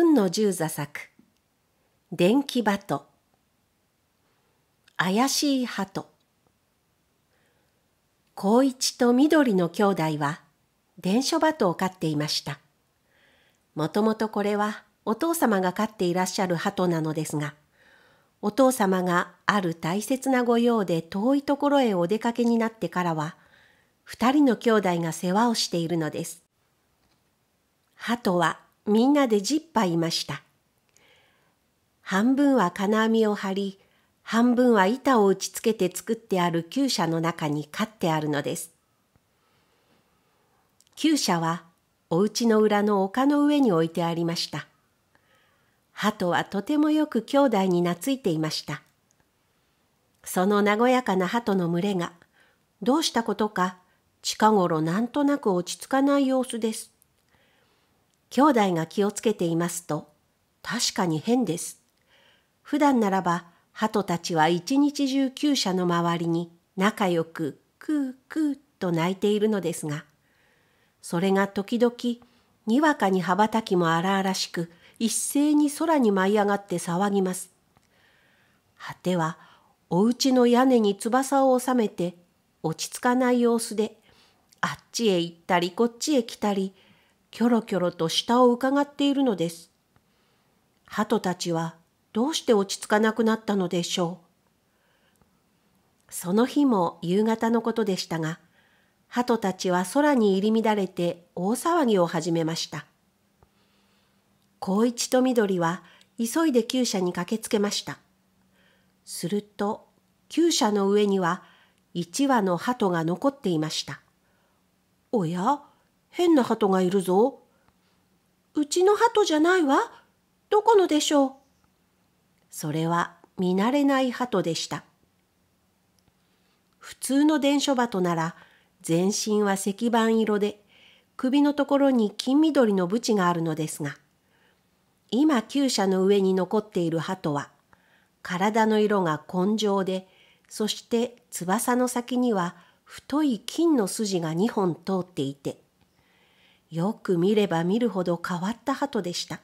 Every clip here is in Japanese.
運の十座作電気鳩怪しい鳩光一と緑の兄弟は伝書鳩を飼っていましたもともとこれはお父様が飼っていらっしゃる鳩なのですがお父様がある大切なご用で遠いところへお出かけになってからは二人の兄弟が世話をしているのです鳩はみんなで10羽いました。半分は金網を張り、半分は板を打ち付けて作ってある厩舎の中に飼ってあるのです。厩舎はお家の裏の丘の上に置いてありました。鳩はとてもよく兄弟に懐いていました。その和やかな鳩の群れが、どうしたことか近頃なんとなく落ち着かない様子です。兄弟が気をつけていますと、確かに変です。普段ならば、鳩たちは一日中厩舎の周りに仲良くクークーと鳴いているのですが、それが時々、にわかに羽ばたきも荒々しく、一斉に空に舞い上がって騒ぎます。果ては、お家の屋根に翼を収めて、落ち着かない様子で、あっちへ行ったりこっちへ来たり、キョロキョロと下をうかがっているのです。鳩たちはどうして落ち着かなくなったのでしょう。その日も夕方のことでしたが、鳩たちは空に入り乱れて大騒ぎを始めました。光一と緑は急いで厩舎に駆けつけました。すると、厩舎の上には一羽の鳩が残っていました。おや変な鳩がいるぞ。うちの鳩じゃないわ。どこのでしょう。それは見慣れない鳩でした。普通の伝書鳩なら全身は石板色で首のところに金緑のブチがあるのですが今厩舎の上に残っている鳩は体の色が根性でそして翼の先には太い金の筋が2本通っていてよく見れば見るほど変わった鳩でした。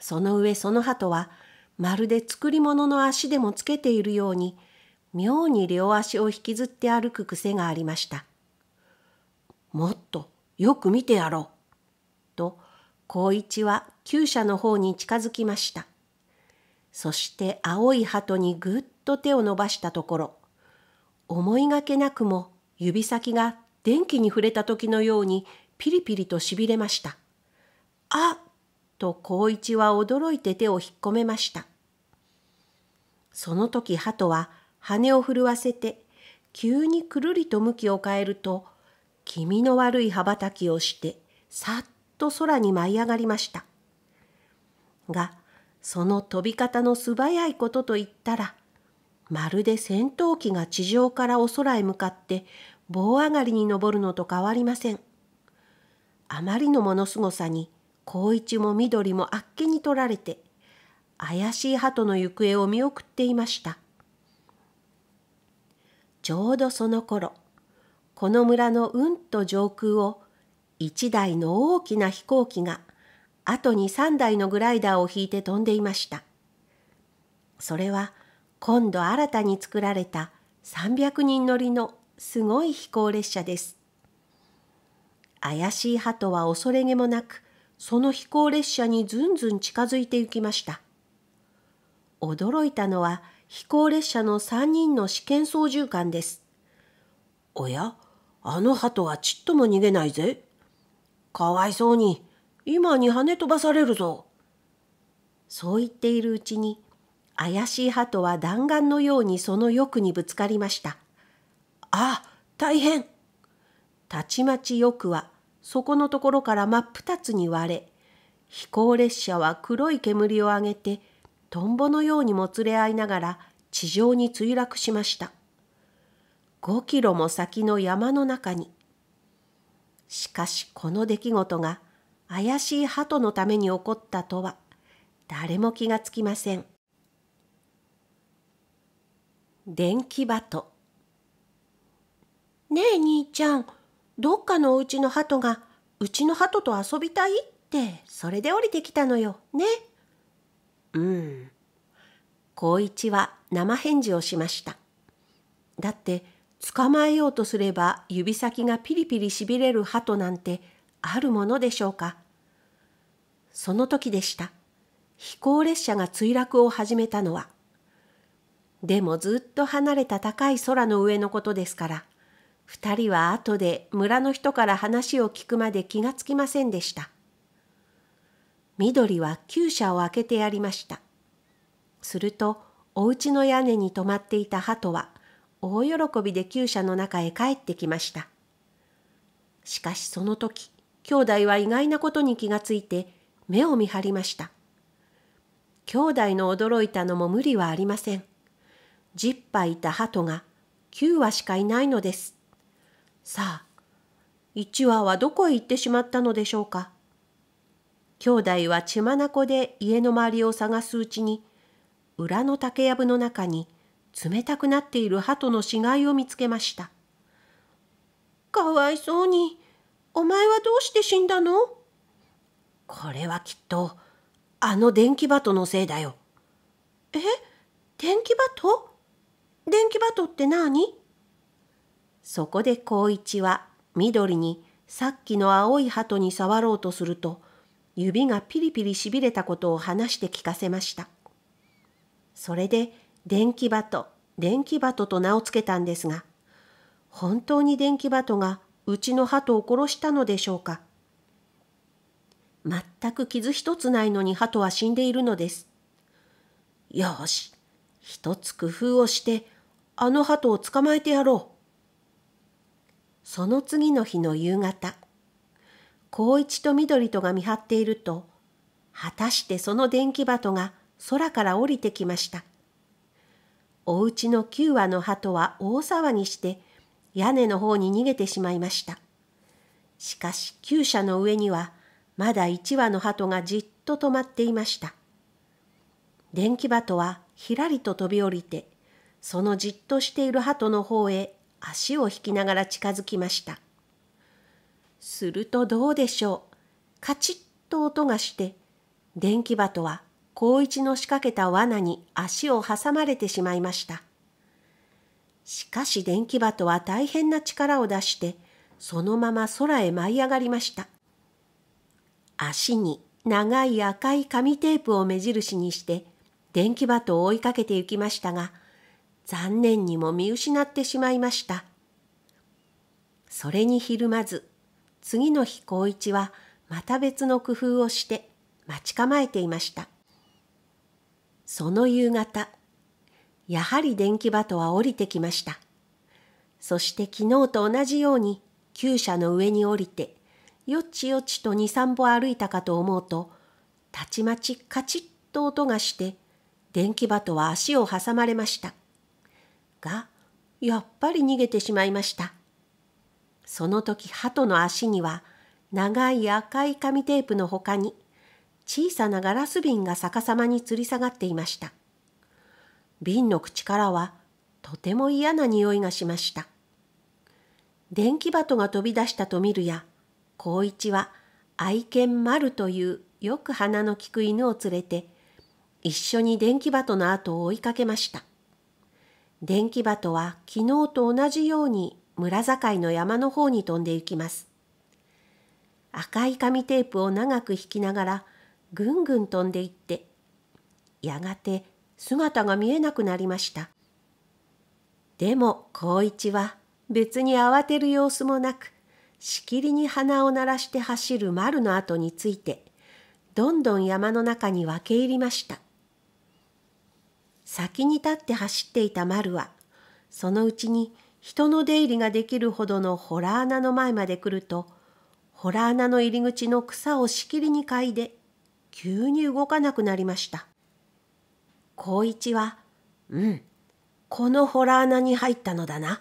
その上その鳩は、まるで作り物の足でもつけているように、妙に両足を引きずって歩く癖がありました。もっとよく見てやろう。と、孝一は厩舎の方に近づきました。そして青い鳩にぐっと手を伸ばしたところ、思いがけなくも指先が電気に触れた時のようにピリピリとしびれました。あと孝一は驚いて手を引っ込めました。その時鳩は羽を震わせて急にくるりと向きを変えると気味の悪い羽ばたきをしてさっと空に舞い上がりました。がその飛び方の素早いことといったらまるで戦闘機が地上からお空へ向かって棒上がりに登るのと変わりません。あまりのものすごさに光一も緑もあっけに取られて怪しい鳩の行方を見送っていましたちょうどその頃この村のうんと上空を一台の大きな飛行機が後に三台のグライダーを引いて飛んでいましたそれは今度新たに作られた300人乗りのすごい飛行列車です怪しい鳩は恐れげもなく、その飛行列車にずんずん近づいて行きました。驚いたのは飛行列車の3人の試験操縦官です。おや、あの鳩はちっとも逃げないぜ。かわいそうに、今に跳ね飛ばされるぞ。そう言っているうちに、怪しい鳩は弾丸のようにその欲にぶつかりました。あ大変。たちまち欲は底のところから真っ二つに割れ飛行列車は黒い煙を上げてトンボのようにもつれ合いながら地上に墜落しました5キロも先の山の中にしかしこの出来事が怪しい鳩のために起こったとは誰も気がつきません電気鳩ねえ兄ちゃんどっかのおちの鳩がうちの鳩と遊びたいってそれで降りてきたのよね。うん。孝一は生返事をしました。だって捕まえようとすれば指先がピリピリしびれる鳩なんてあるものでしょうか。その時でした。飛行列車が墜落を始めたのは。でもずっと離れた高い空の上のことですから。2人は後で村の人から話を聞くまで気がつきませんでした。緑は厩舎を開けてやりました。すると、お家の屋根に泊まっていた鳩は、大喜びで厩舎の中へ帰ってきました。しかしその時、兄弟は意外なことに気がついて、目を見張りました。兄弟の驚いたのも無理はありません。十0羽いた鳩が9羽しかいないのです。さあ、一羽はどこへ行ってしまったのでしょうか。兄弟は血眼で家の周りを探すうちに、裏の竹やぶの中に冷たくなっている鳩の死骸を見つけました。かわいそうに、お前はどうして死んだのこれはきっと、あの電気バトのせいだよ。え電気バト電気バトって何そこで孝一は緑にさっきの青い鳩に触ろうとすると指がピリピリしびれたことを話して聞かせました。それで電気鳩、電気鳩と名を付けたんですが、本当に電気鳩がうちの鳩を殺したのでしょうか。全く傷一つないのに鳩は死んでいるのです。よし、一つ工夫をして、あの鳩を捕まえてやろう。その次の日の夕方、光一と緑とが見張っていると、果たしてその電気鳩が空から降りてきました。お家の9羽の鳩は大騒ぎして、屋根の方に逃げてしまいました。しかし厩舎の上には、まだ1羽の鳩がじっと止まっていました。電気鳩はひらりと飛び降りて、そのじっとしている鳩の方へ足を引きながら近づきました。するとどうでしょう。カチッと音がして、電気鳩は高一の仕掛けた罠に足を挟まれてしまいました。しかし電気鳩は大変な力を出して、そのまま空へ舞い上がりました。足に長い赤い紙テープを目印にして、電気鳩を追いかけて行きましたが、残念にも見失ってしまいました。それにひるまず、次の日光一はまた別の工夫をして待ち構えていました。その夕方、やはり電気鳩は降りてきました。そして昨日と同じように厩舎の上に降りて、よちよちと二三歩歩いたかと思うと、たちまちカチッと音がして、電気鳩は足を挟まれました。がやっぱり逃げてしまいましたその時鳩の足には長い赤い紙テープのほかに小さなガラス瓶が逆さまに吊り下がっていました瓶の口からはとても嫌な匂いがしました電気鳩が飛び出したと見るや光一は愛犬丸というよく鼻の利く犬を連れて一緒に電気鳩の後を追いかけました電気鳩は昨日と同じように村境の山の方に飛んで行きます。赤い紙テープを長く引きながらぐんぐん飛んでいってやがて姿が見えなくなりましたでも光一は別に慌てる様子もなくしきりに鼻を鳴らして走る丸の後についてどんどん山の中に分け入りました先に立って走っていた丸はそのうちに人の出入りができるほどの洞穴の前まで来ると洞穴の入り口の草をしきりに嗅いで急に動かなくなりました光一は「うんこの洞穴に入ったのだな」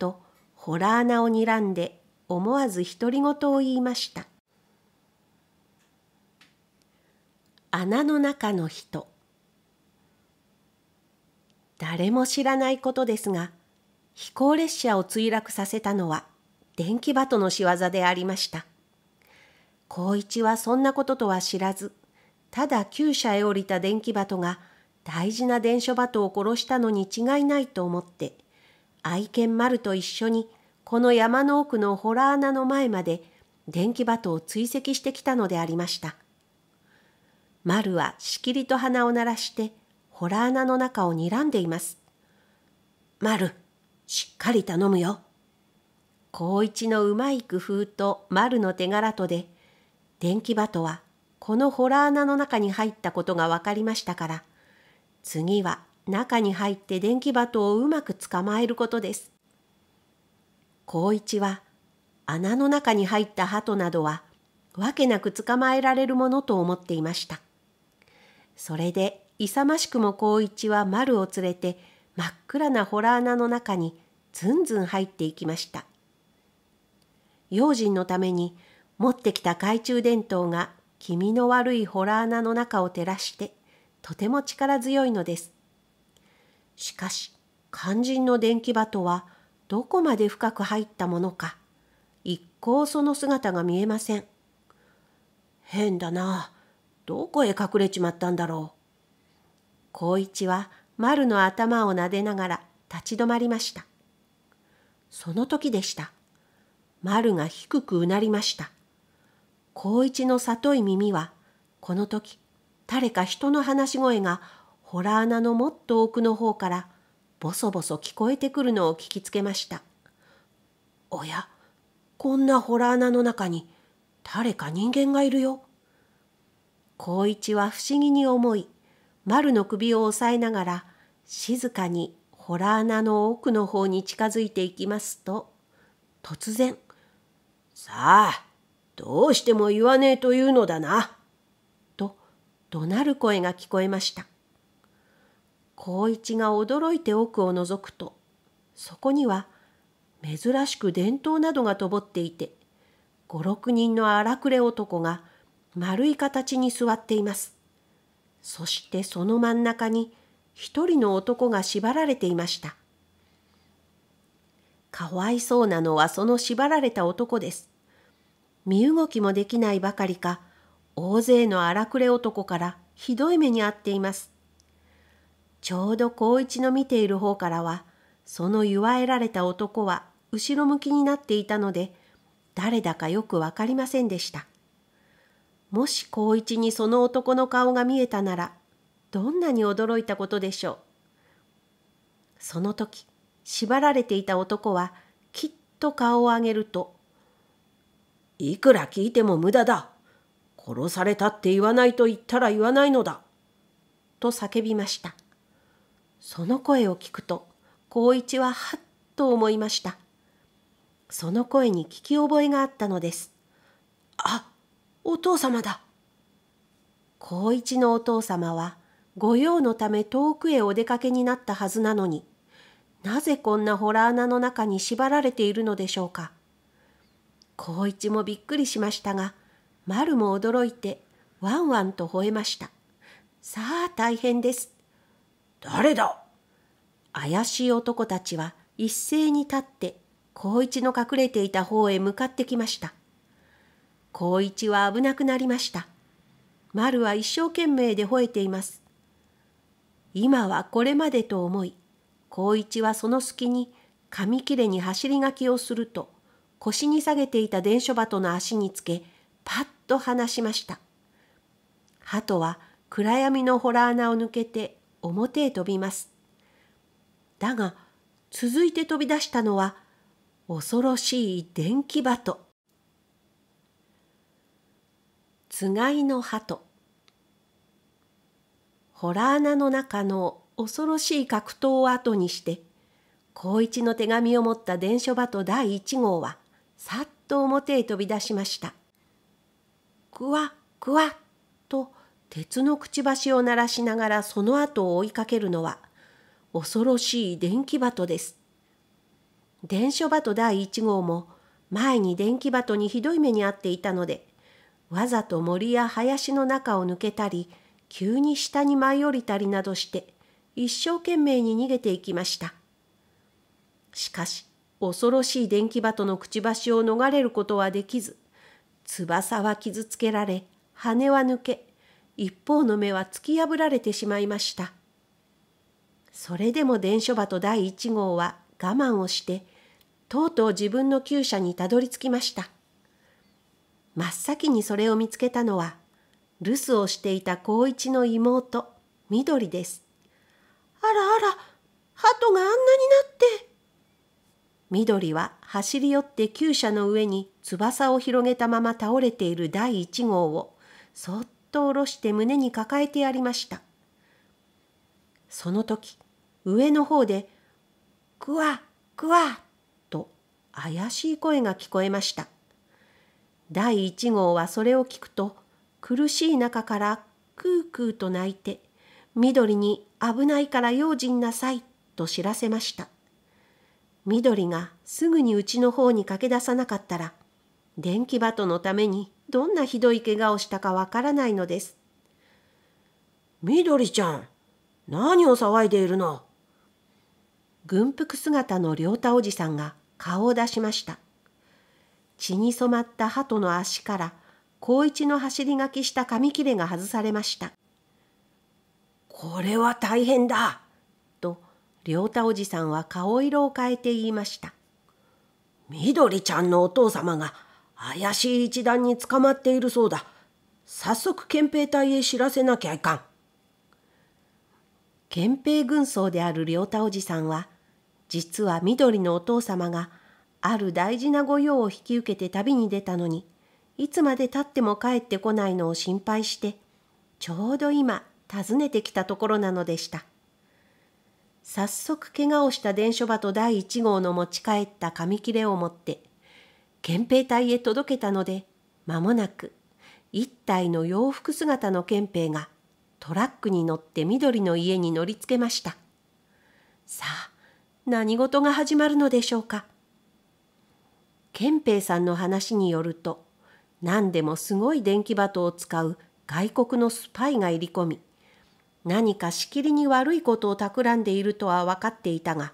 と洞穴を睨んで思わず独り言を言いました穴の中の人誰も知らないことですが、飛行列車を墜落させたのは電気鳩の仕業でありました。高一はそんなこととは知らず、ただ厩舎へ降りた電気鳩が大事な伝書鳩を殺したのに違いないと思って、愛犬丸と一緒にこの山の奥の洞穴の前まで電気鳩を追跡してきたのでありました。丸はしきりと鼻を鳴らして、洞穴の中を睨んでいます。まる、しっかり頼むよ。高一のうまい工夫と丸の手柄とで、電気バトはこの洞穴の中に入ったことが分かりましたから、次は中に入って電気バトをうまく捕まえることです。高一は穴の中に入った鳩などはわけなく捕まえられるものと思っていました。それで勇ましくも光一は丸を連れて真っ暗な洞穴の中にずんずん入っていきました。用心のために持ってきた懐中電灯が気味の悪い洞穴の中を照らしてとても力強いのです。しかし肝心の電気鳩はどこまで深く入ったものか一向その姿が見えません。変だな。どこへ隠れちまったんだろう。光一は丸の頭をなでながら立ち止まりました。その時でした。丸が低くうなりました。光一の里い耳は、この時、誰か人の話し声が、ラー穴のもっと奥の方から、ぼそぼそ聞こえてくるのを聞きつけました。おや、こんなラー穴の中に、誰か人間がいるよ。光一は不思議に思い、丸の首を押さえながら静かに洞穴の奥の方に近づいていきますと突然「さあどうしても言わねえというのだな」と怒鳴る声が聞こえました光一が驚いて奥を覗くとそこには珍しく伝統などがとぼっていて五六人の荒くれ男が丸い形に座っていますそしてその真ん中に一人の男が縛られていました。かわいそうなのはその縛られた男です。身動きもできないばかりか、大勢の荒くれ男からひどい目に遭っています。ちょうど孝一の見ている方からは、その祝えられた男は後ろ向きになっていたので、誰だかよくわかりませんでした。もし孝一にその男の顔が見えたならどんなに驚いたことでしょうその時縛られていた男はきっと顔を上げると「いくら聞いても無駄だ殺されたって言わないと言ったら言わないのだ」と叫びましたその声を聞くと孝一ははっと思いましたその声に聞き覚えがあったのですあお父様だ。高一のお父様は御用のため遠くへお出かけになったはずなのに、なぜこんな洞穴の中に縛られているのでしょうか。高一もびっくりしましたが、まるも驚いてワンワンと吠えました。さあ大変です。誰だ怪しい男たちは一斉に立って、高一の隠れていた方へ向かってきました。光一は危なくなりました。丸は一生懸命で吠えています。今はこれまでと思い、光一はその隙に紙切れに走り書きをすると、腰に下げていた伝書鳩の足につけ、パッと離しました。鳩は暗闇の洞穴を抜けて表へ飛びます。だが、続いて飛び出したのは、恐ろしい電気鳩。つがいの鳩ホラー穴の中の恐ろしい格闘を後にして高一の手紙を持った伝書鳩第1号はさっと表へ飛び出しましたくわっくわっと鉄のくちばしを鳴らしながらその後を追いかけるのは恐ろしい電気鳩です伝書鳩第1号も前に電気鳩にひどい目に遭っていたのでわざと森や林の中を抜けたり急に下に舞い降りたりなどして一生懸命に逃げていきましたしかし恐ろしい電気鳩のくちばしを逃れることはできず翼は傷つけられ羽は抜け一方の目は突き破られてしまいましたそれでも伝書鳩第1号は我慢をしてとうとう自分の厩舎にたどり着きました真っ先にそれを見つけたのは留守をしていた光一の妹みどりですあらあら鳩があんなになってみどりは走り寄って厩舎の上に翼を広げたまま倒れている第一号をそっと下ろして胸に抱えてやりましたその時上の方で「くわくわ」と怪しい声が聞こえました第一号はそれを聞くと苦しい中からクークーと泣いて緑に危ないから用心なさいと知らせました緑がすぐにうちの方に駆け出さなかったら電気バトのためにどんなひどい怪我をしたかわからないのです緑ちゃん何を騒いでいるの軍服姿の良太おじさんが顔を出しました血に染まった鳩の足から高一の走り書きした紙切れが外されました。これは大変だと良太おじさんは顔色を変えて言いました。みどりちゃんのお父様が怪しい一団に捕まっているそうだ。早速憲兵隊へ知らせなきゃいかん。憲兵軍曹である良太おじさんは実はみどりのお父様がある大事な御用を引き受けて旅に出たのに、いつまでたっても帰ってこないのを心配して、ちょうど今、訪ねてきたところなのでした。早速怪我をした伝書鳩第一号の持ち帰った紙切れを持って、憲兵隊へ届けたので、間もなく、一体の洋服姿の憲兵が、トラックに乗って緑の家に乗りつけました。さあ、何事が始まるのでしょうか。憲兵さんの話によると何でもすごい電気バトを使う外国のスパイが入り込み何かしきりに悪いことを企んでいるとは分かっていたが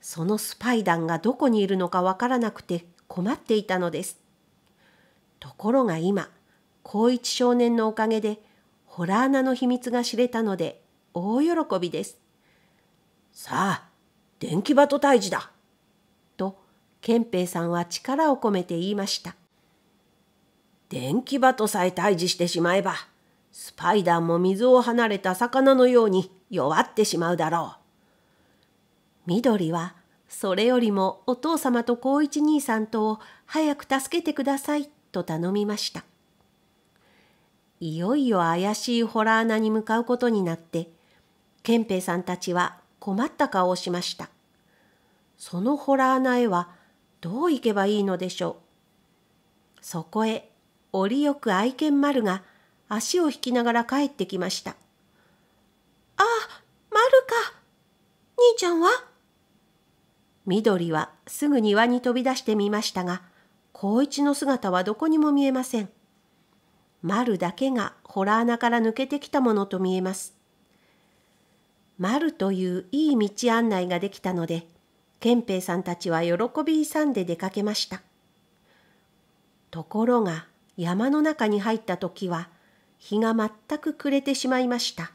そのスパイ団がどこにいるのか分からなくて困っていたのですところが今高一少年のおかげでホラー穴の秘密が知れたので大喜びですさあ電気バト退治だ憲兵さんは力を込めて言いました。電気場とさえ退治してしまえば、スパイダーも水を離れた魚のように弱ってしまうだろう。緑は、それよりもお父様と孝一兄さんとを早く助けてくださいと頼みました。いよいよ怪しいホラー穴に向かうことになって、憲兵さんたちは困った顔をしました。そのホラー穴へはどう行けばいいのでしょう。そこへ、折よく愛犬丸が足を引きながら帰ってきました。あ丸か。兄ちゃんは緑はすぐ庭に飛び出してみましたが、孝一の姿はどこにも見えません。丸だけが洞穴から抜けてきたものと見えます。丸といういい道案内ができたので、憲兵さんたちは喜び勇んで出かけました。ところが山の中に入った時は日が全く暮れてしまいました。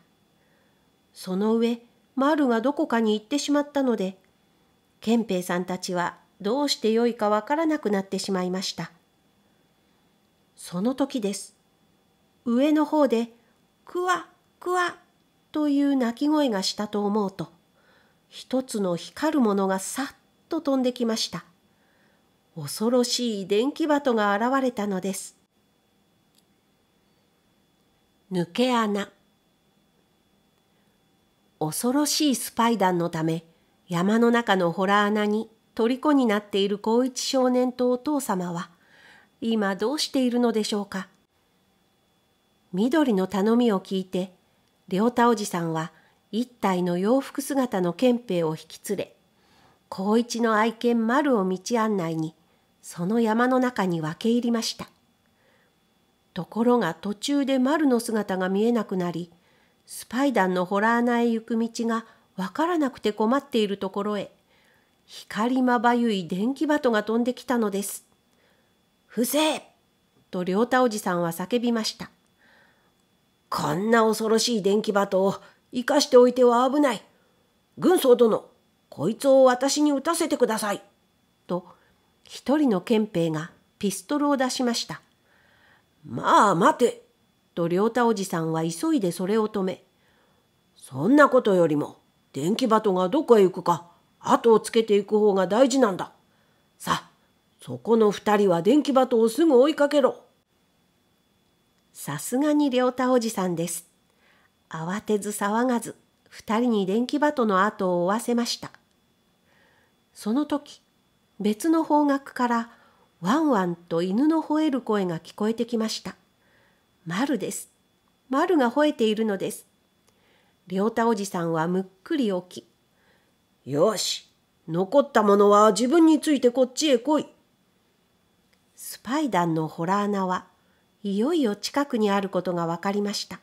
その上、丸がどこかに行ってしまったので、憲兵さんたちはどうしてよいかわからなくなってしまいました。その時です。上の方で、くわ、くわ、という鳴き声がしたと思うと、一つの光るものがさっと飛んできました。恐ろしい電気鳩が現れたのです。抜け穴恐ろしいスパイ団のため山の中の洞穴に虜になっている光一少年とお父様は今どうしているのでしょうか緑の頼みを聞いて良太おじさんは一体の洋服姿の憲兵を引き連れ、高一の愛犬丸を道案内に、その山の中に分け入りました。ところが途中で丸の姿が見えなくなり、スパイダのホラー穴へ行く道がわからなくて困っているところへ、光まばゆい電気鳩が飛んできたのです。不正と良太おじさんは叫びました。こんな恐ろしい電気鳩を生かしておいては危ない。軍曹殿、こいつを私に撃たせてください。と、一人の憲兵がピストルを出しました。まあ待て、と良太おじさんは急いでそれを止め、そんなことよりも、電気鳩がどこへ行くか、後をつけていく方が大事なんだ。さあ、そこの二人は電気鳩をすぐ追いかけろ。さすがに良太おじさんです。慌てず騒がず二人に電気バトの後を追わせましたその時別の方角からワンワンと犬の吠える声が聞こえてきましたルです丸が吠えているのです良太おじさんはむっくり起きよし残ったものは自分についてこっちへ来いスパイダンの洞穴はいよいよ近くにあることが分かりました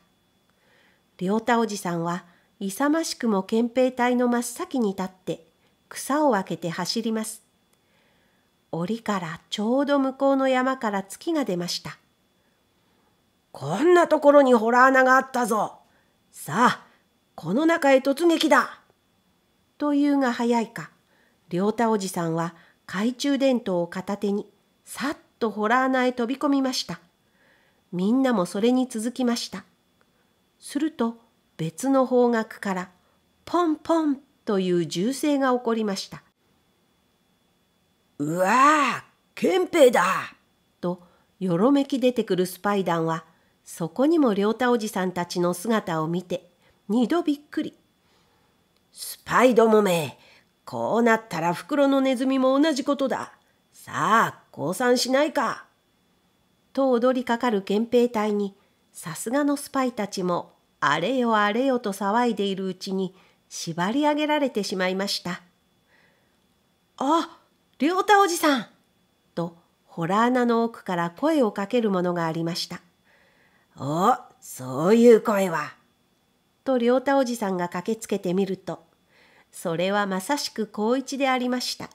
良太おじさんは勇ましくも憲兵隊の真っ先に立って草を開けて走ります。檻からちょうど向こうの山から月が出ました。こんなところに洞穴があったぞ。さあ、この中へ突撃だ。というが早いか、良太おじさんは懐中電灯を片手にさっと洞穴へ飛び込みました。みんなもそれに続きました。すると別の方角からポンポンという銃声が起こりました。うわ憲兵だとよろめき出てくるスパイ団はそこにも良太おじさんたちの姿を見て二度びっくり。スパイどもめこうなったら袋のネズミも同じことだ。さあ降参しないか。と踊りかかる憲兵隊にさすがのスパイたちもあれよあれよと騒いでいるうちに縛り上げられてしまいました。あ、良太おじさんと、ー穴の奥から声をかけるものがありました。お、そういう声は。と良太おじさんが駆けつけてみると、それはまさしく光一でありました。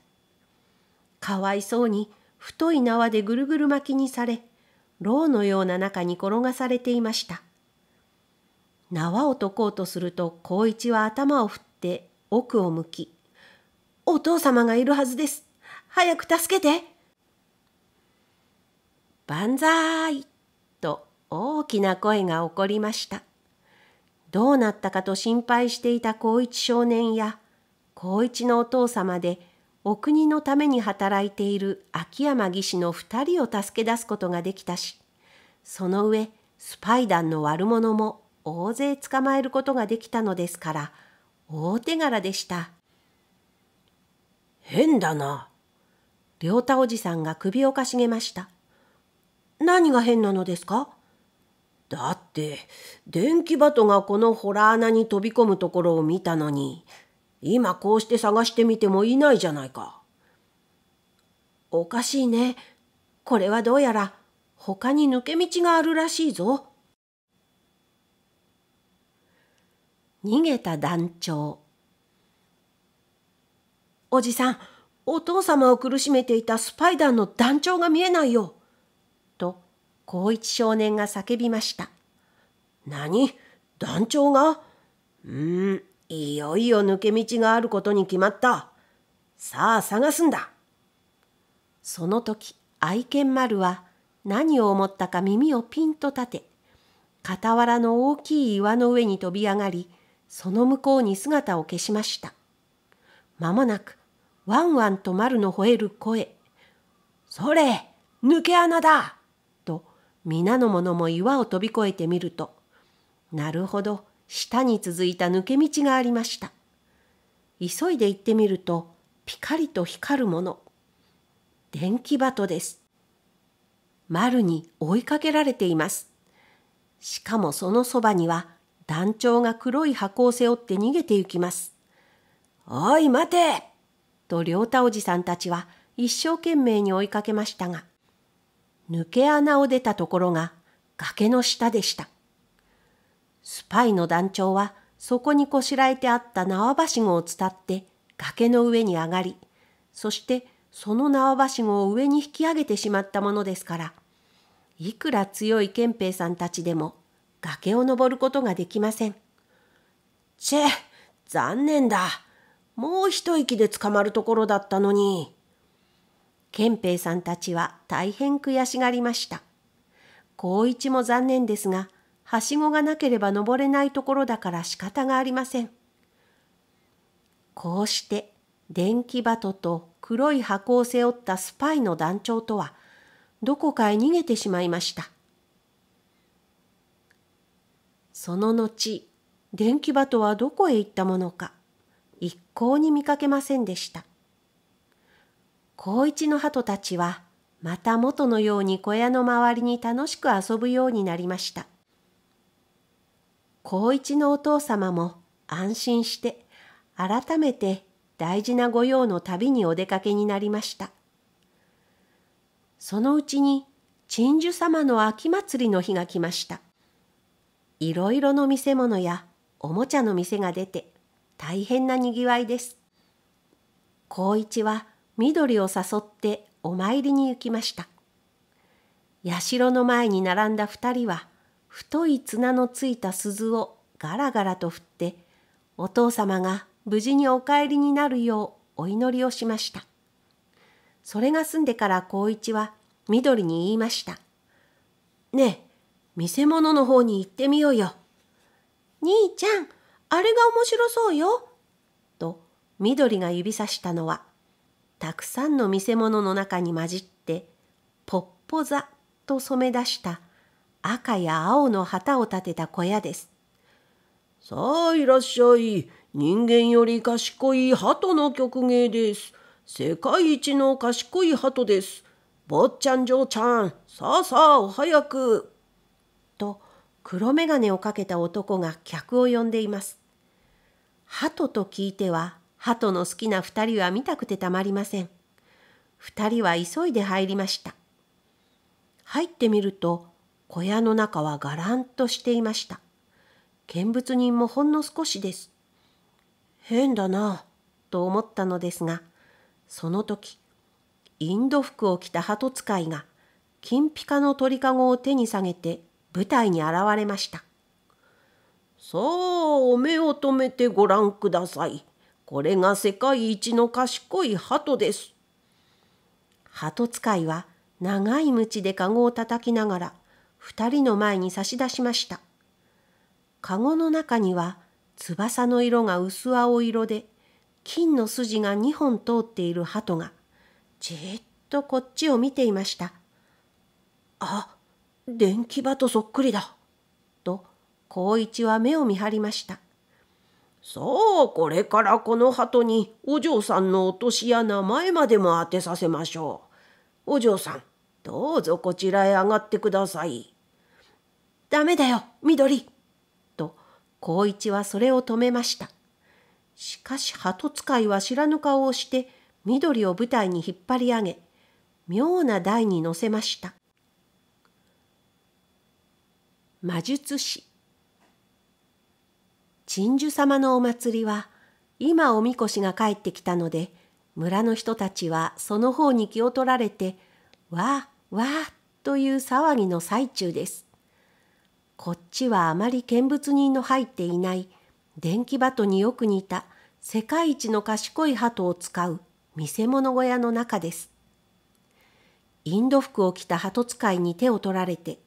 かわいそうに太い縄でぐるぐる巻きにされ、牢のような中に転がされていました。縄を解こうとすると光一は頭を振って奥を向き「お父様がいるはずです早く助けて!」「万歳!」と大きな声が起こりましたどうなったかと心配していた光一少年や光一のお父様でお国のために働いている秋山義士の二人を助け出すことができたしその上スパイ団の悪者も大勢捕まえることができたのですから、大手柄でした。変だな。良太おじさんが首をかしげました。何が変なのですかだって、電気バトがこのホラー穴に飛び込むところを見たのに、今こうして探してみてもいないじゃないか。おかしいね。これはどうやら他に抜け道があるらしいぞ。逃げた団長おじさんお父様を苦しめていたスパイダーの団長が見えないよと光一少年が叫びました何団長がうんいよいよ抜け道があることに決まったさあ探すんだその時愛犬丸は何を思ったか耳をピンと立て傍らの大きい岩の上に飛び上がりその向こうに姿を消しました。まもなく、ワンワンと丸の吠える声。それ抜け穴だと、皆の者も岩を飛び越えてみると、なるほど、下に続いた抜け道がありました。急いで行ってみると、ピカリと光るもの。電気鳩です。丸に追いかけられています。しかもそのそばには団長が黒い箱を背負って逃げて行きます。おい待てと両太おじさんたちは一生懸命に追いかけましたが、抜け穴を出たところが崖の下でした。スパイの団長はそこにこしらえてあった縄ばしごを伝って崖の上に上がり、そしてその縄ばしごを上に引き上げてしまったものですから、いくら強い憲兵さんたちでも崖を登ることができません。チェ、残念だ。もう一息で捕まるところだったのに。憲兵さんたちは大変悔しがりました。高一も残念ですが、はしごがなければ登れないところだから仕方がありません。こうして電気バトと黒い箱を背負ったスパイの団長とは、どこかへ逃げてしまいました。その後、電気鳩はどこへ行ったものか、一向に見かけませんでした。高一の鳩たちは、また元のように小屋の周りに楽しく遊ぶようになりました。高一のお父様も安心して、改めて大事な御用の旅にお出かけになりました。そのうちに、鎮守様の秋祭りの日が来ました。いろいろの見せ物やおもちゃの店が出て大変なにぎわいです。光一は緑を誘ってお参りに行きました。社の前に並んだ二人は太い綱のついた鈴をガラガラと振ってお父様が無事にお帰りになるようお祈りをしました。それが済んでから光一は緑に言いました。ねえ、見せ物の方に行ってみようよ。兄ちゃん、あれが面白そうよ。と、緑が指さしたのは、たくさんの見せ物の中に混じって、ポッポ座と染め出した赤や青の旗を立てた小屋です。さあ、いらっしゃい。人間より賢い鳩の曲芸です。世界一の賢い鳩です。坊ちゃん嬢ちゃん、さあさあお早く。と黒眼鏡をかけた男が客を呼んでいます。鳩と聞いては鳩の好きな2人は見たくてたまりません。2人は急いで入りました。入ってみると小屋の中はがらんとしていました。見物人もほんの少しです。変だなぁと思ったのですが、その時、インド服を着た鳩使いが金ピカの鳥かごを手に下げて舞台に現れました。さあお目を留めてご覧ください。これが世界一の賢い鳩です。鳩使いは長い鞭で籠を叩きながら2人の前に差し出しました。籠の中には翼の色が薄青色で金の筋が2本通っている鳩がじっとこっちを見ていました。あ電気場とそっくりだ。と、光一は目を見張りました。さあ、これからこの鳩にお嬢さんのお年や名前までも当てさせましょう。お嬢さん、どうぞこちらへ上がってください。ダメだよ、緑。と、光一はそれを止めました。しかし鳩使いは知らぬ顔をして、緑を舞台に引っ張り上げ、妙な台に乗せました。魔術師鎮守様のお祭りは今おみこしが帰ってきたので村の人たちはその方に気を取られてわあわあという騒ぎの最中です。こっちはあまり見物人の入っていない電気鳩によく似た世界一の賢い鳩を使う見せ物小屋の中です。インド服を着た鳩使いに手を取られて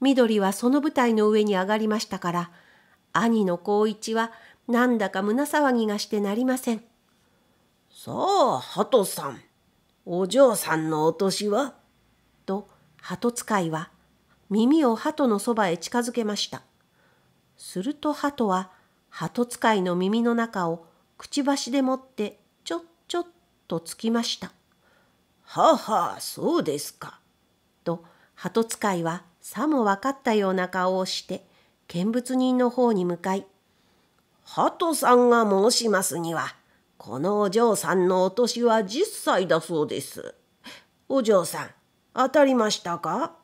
緑はその舞台の上に上がりましたから、兄の光一はなんだか胸騒ぎがしてなりません。さあ、鳩さん、お嬢さんのお年はと、鳩使いは耳を鳩のそばへ近づけました。すると鳩は、鳩使いの耳の中をくちばしでもってちょっちょっとつきました。ははそうですか。と、鳩使いはさも分かったような顔をして見物人の方に向かい「鳩さんが申しますにはこのお嬢さんのお年は10歳だそうです。お嬢さん当たりましたか?」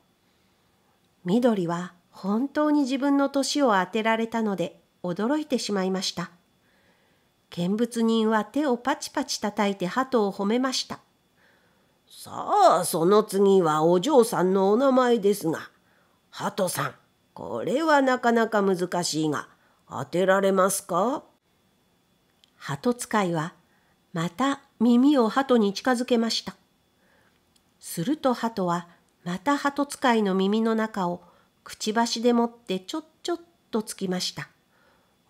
緑は本当に自分の年を当てられたので驚いてしまいました。見物人は手をパチパチ叩いて鳩を褒めました。さあその次はお嬢さんのお名前ですが鳩さん、これはなかなか難しいが、当てられますか鳩使いは、また耳を鳩に近づけました。すると鳩は、また鳩使いの耳の中をくちばしでもってちょっちょっとつきました。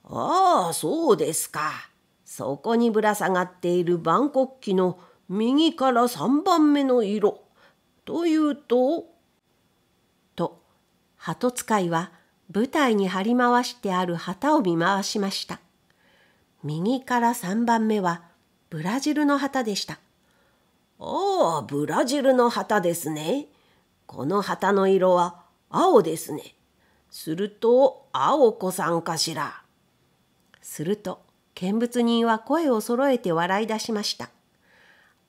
ああ、そうですか。そこにぶら下がっている万国旗の右から3番目の色。というと、鳩使いは舞台に張り回してある旗を見回しました。右から3番目はブラジルの旗でした。ああ、ブラジルの旗ですね。この旗の色は青ですね。すると、青子さんかしら。すると、見物人は声をそろえて笑い出しました。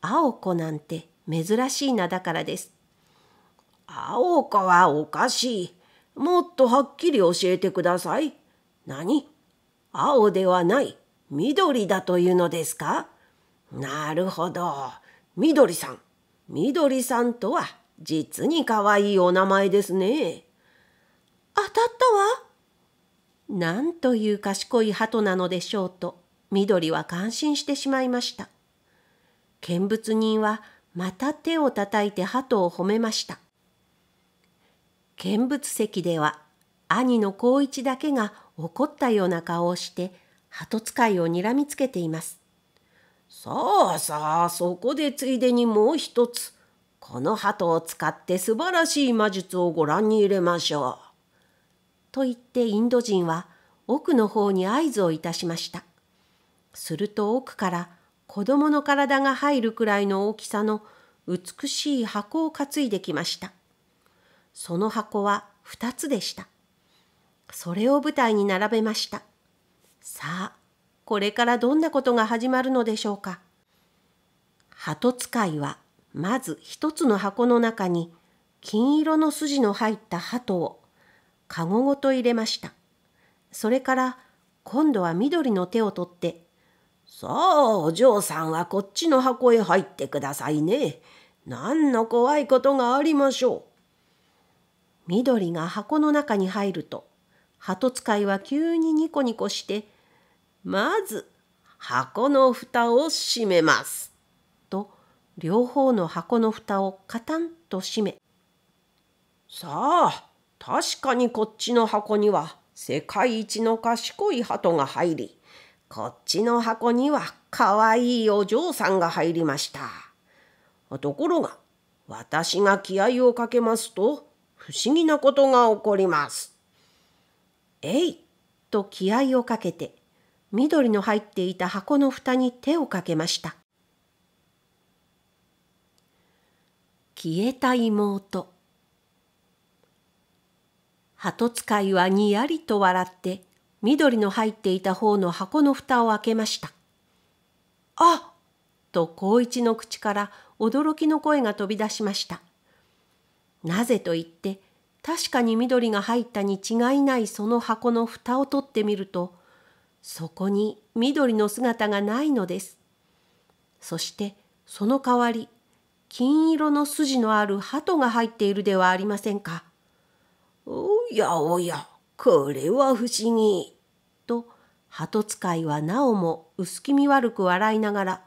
青子なんて珍しい名だからです。青子はおかしい。もっとはっきり教えてください。何青ではない緑だというのですかなるほど。緑さん。緑さんとは実にかわいいお名前ですね。当たったわ。なんという賢い鳩なのでしょうと緑は感心してしまいました。見物人はまた手をたたいて鳩を褒めました。見物席では兄の光一だけが怒ったような顔をして鳩使いをにらみつけています。さあさあそこでついでにもう一つこの鳩を使って素晴らしい魔術をご覧に入れましょう。と言ってインド人は奥の方に合図をいたしました。すると奥から子供の体が入るくらいの大きさの美しい箱を担いできました。その箱は2つでした。それを舞台に並べました。さあ、これからどんなことが始まるのでしょうか。鳩使いは、まず一つの箱の中に、金色の筋の入った鳩を、かごごと入れました。それから、今度は緑の手を取って、さあ、お嬢さんはこっちの箱へ入ってくださいね。何の怖いことがありましょう。緑が箱の中に入ると鳩使いは急にニコニコして「まず箱の蓋を閉めます」と両方の箱の蓋をカタンと閉め「さあ確かにこっちの箱には世界一の賢い鳩が入りこっちの箱にはかわいいお嬢さんが入りました。ところが私が気合をかけますと不思議なことが起こります。えいと気合をかけて緑の入っていた箱の蓋に手をかけました。消えた妹鳩使いはにやりと笑って緑の入っていた方の箱の蓋を開けました。あと高一の口から驚きの声が飛び出しました。なぜと言って確かに緑が入ったに違いないその箱の蓋を取ってみるとそこに緑の姿がないのです。そしてその代わり金色の筋のある鳩が入っているではありませんか。おやおやこれは不思議。と鳩使いはなおも薄気味悪く笑いながら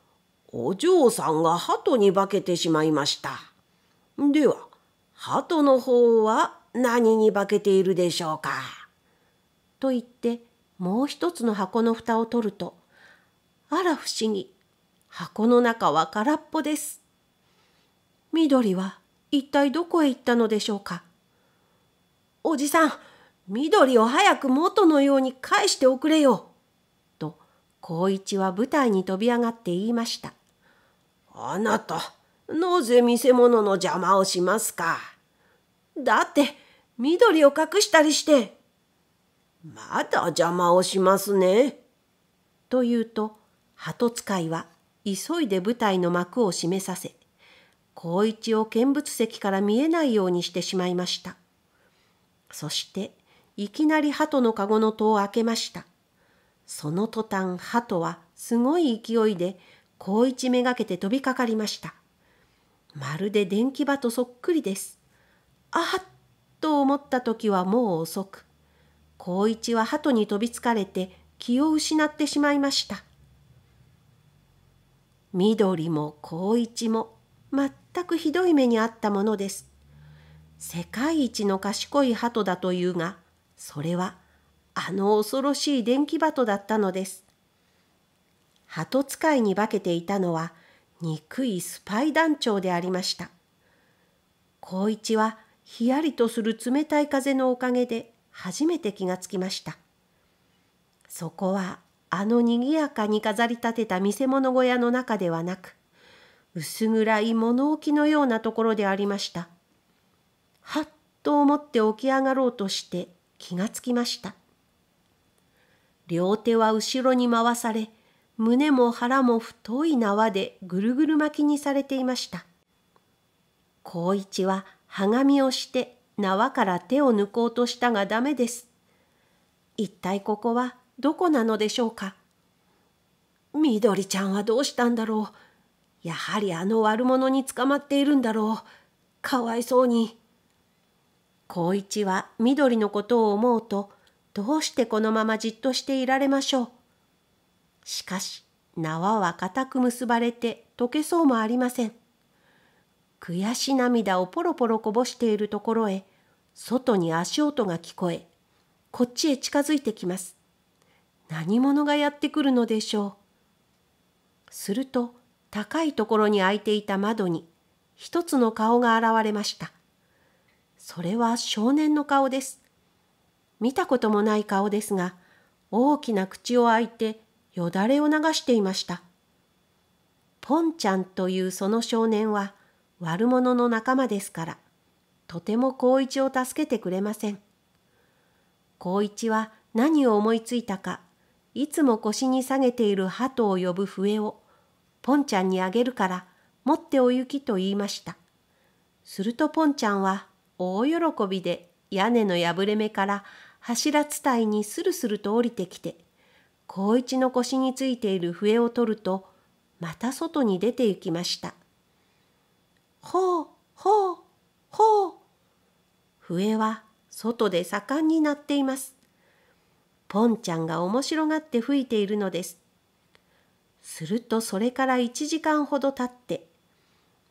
「お嬢さんが鳩に化けてしまいました。では鳩の方は何に化けているでしょうか。と言ってもう一つの箱の蓋を取るとあら不思議箱の中は空っぽです。緑は一体どこへ行ったのでしょうか。おじさん緑を早く元のように返しておくれよ。と光一は舞台に飛び上がって言いました。あなたなぜ見せ物の邪魔をしますか。だって、緑を隠したりして。まだ邪魔をしますね。と言うと、鳩使いは急いで舞台の幕を閉めさせ、光一を見物席から見えないようにしてしまいました。そして、いきなり鳩の籠の戸を開けました。その途端、鳩はすごい勢いで、光一めがけて飛びかかりました。まるで電気場とそっくりです。あっと思った時はもう遅く孝一は鳩に飛びつかれて気を失ってしまいました緑も孝一も全くひどい目にあったものです世界一の賢い鳩だというがそれはあの恐ろしい電気鳩だったのです鳩使いに化けていたのは憎いスパイ団長でありました孝一はひやりとする冷たい風のおかげで初めて気がつきました。そこはあの賑やかに飾り立てた見せ物小屋の中ではなく、薄暗い物置のようなところでありました。はっと思って起き上がろうとして気がつきました。両手は後ろに回され、胸も腹も太い縄でぐるぐる巻きにされていました。光一ははがみをして縄から手を抜こうとしたがダメです。一体ここはどこなのでしょうかみどりちゃんはどうしたんだろう。やはりあの悪者に捕まっているんだろう。かわいそうに。光一はみどりのことを思うと、どうしてこのままじっとしていられましょう。しかし、縄は固く結ばれて溶けそうもありません。悔し涙をポロポロこぼしているところへ、外に足音が聞こえ、こっちへ近づいてきます。何者がやってくるのでしょう。すると、高いところに開いていた窓に、一つの顔が現れました。それは少年の顔です。見たこともない顔ですが、大きな口を開いてよだれを流していました。ポンちゃんというその少年は、悪者の仲間ですから、とても光一を助けてくれません。光一は何を思いついたか、いつも腰に下げている鳩を呼ぶ笛を、ポンちゃんにあげるから、持ってお行きと言いました。するとポンちゃんは、大喜びで屋根の破れ目から柱伝いにスルスルと降りてきて、光一の腰についている笛を取ると、また外に出て行きました。ほうほうほう笛は外で盛んになっていますポンちゃんが面白がって吹いているのですするとそれから1時間ほど経って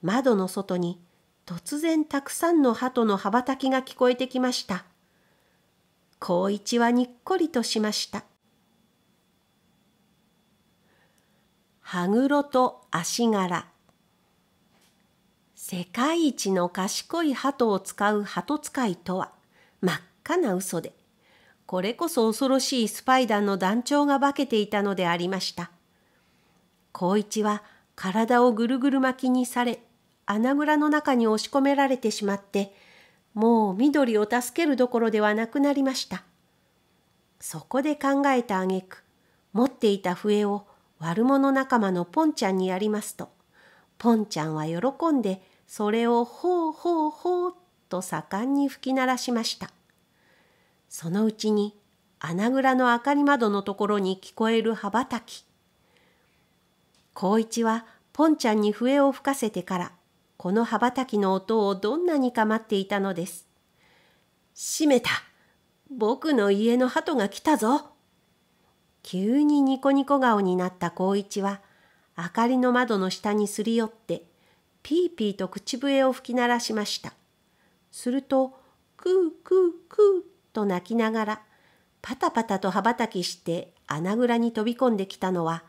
窓の外に突然たくさんの鳩の羽ばたきが聞こえてきました光一はにっこりとしました羽黒と足柄世界一の賢い鳩を使う鳩使いとは真っ赤な嘘で、これこそ恐ろしいスパイ団の団長が化けていたのでありました。光一は体をぐるぐる巻きにされ、穴蔵の中に押し込められてしまって、もう緑を助けるどころではなくなりました。そこで考えた挙句、持っていた笛を悪者仲間のポンちゃんにやりますと、ポンちゃんは喜んでそれをほうほうほうと盛んに吹き鳴らしました。そのうちに穴蔵の明かり窓のところに聞こえる羽ばたき。光一はポンちゃんに笛を吹かせてからこの羽ばたきの音をどんなにか待っていたのです。閉めた僕の家の鳩が来たぞ急にニコニコ顔になった光一は明かりの窓の下にすり寄ってピーピーと口笛を吹き鳴らしました。すると、クークークーと鳴きながら、パタパタと羽ばたきして穴蔵に飛び込んできたのは、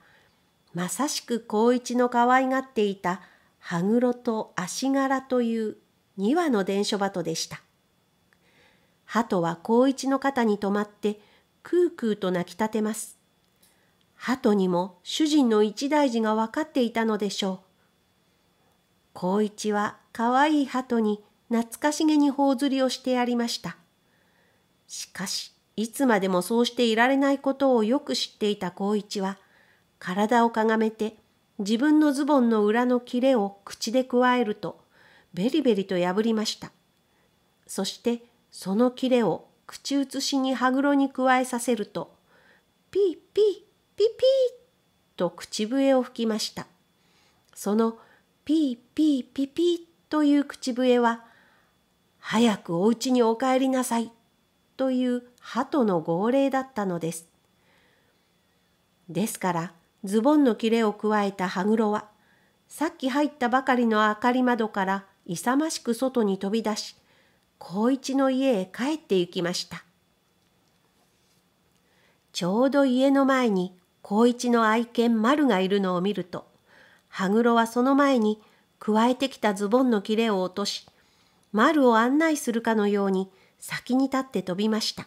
まさしく光一の可愛がっていた羽黒と足柄という2羽の伝書鳩でした。鳩は光一の肩に止まって、クークーと鳴き立てます。鳩にも主人の一大事が分かっていたのでしょう。光一はかわいい鳩に懐かしげに頬ずりをしてやりました。しかし、いつまでもそうしていられないことをよく知っていた光一は、体をかがめて自分のズボンの裏の切れを口でくわえると、ベリベリと破りました。そしてその切れを口移しに羽黒に加えさせると、ピーピーピーピーと口笛を吹きました。そのピーピーピピーという口笛は、早くお家にお帰りなさいという鳩の号令だったのです。ですから、ズボンの切れを加えた羽黒は、さっき入ったばかりの明かり窓から勇ましく外に飛び出し、孝一の家へ帰って行きました。ちょうど家の前に孝一の愛犬丸がいるのを見ると、羽黒はその前に、加えてきたズボンの切れを落とし、丸を案内するかのように先に立って飛びました。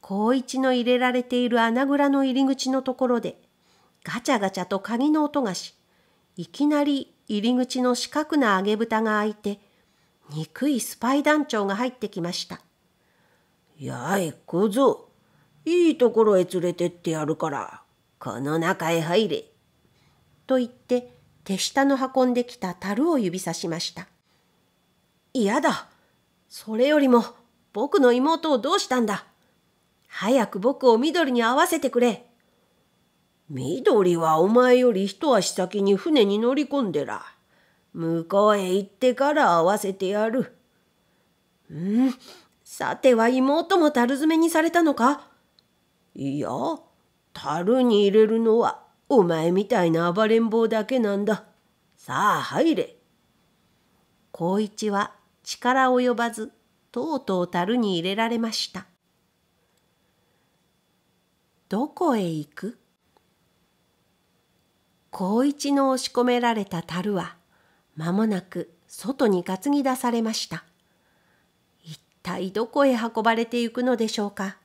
高一の入れられている穴蔵の入り口のところで、ガチャガチャと鍵の音がし、いきなり入り口の四角な揚げ蓋が開いて、憎いスパイ団長が入ってきました。やあ、い、小僧。いいところへ連れてってやるから、この中へ入れ。と言って手下の運んできた樽を指さしました嫌だそれよりも僕の妹をどうしたんだ早く僕を緑に会わせてくれ緑はお前より一足先に船に乗り込んでら向こうへ行ってから会わせてやるうんさては妹も樽詰めにされたのかいや樽に入れるのはお前みたいな暴れん坊だけなんだ。さあ入れ。孝一は力及ばず、とうとう樽に入れられました。どこへ行く孝一の押し込められた樽は、間もなく外に担ぎ出されました。一体どこへ運ばれてゆくのでしょうか。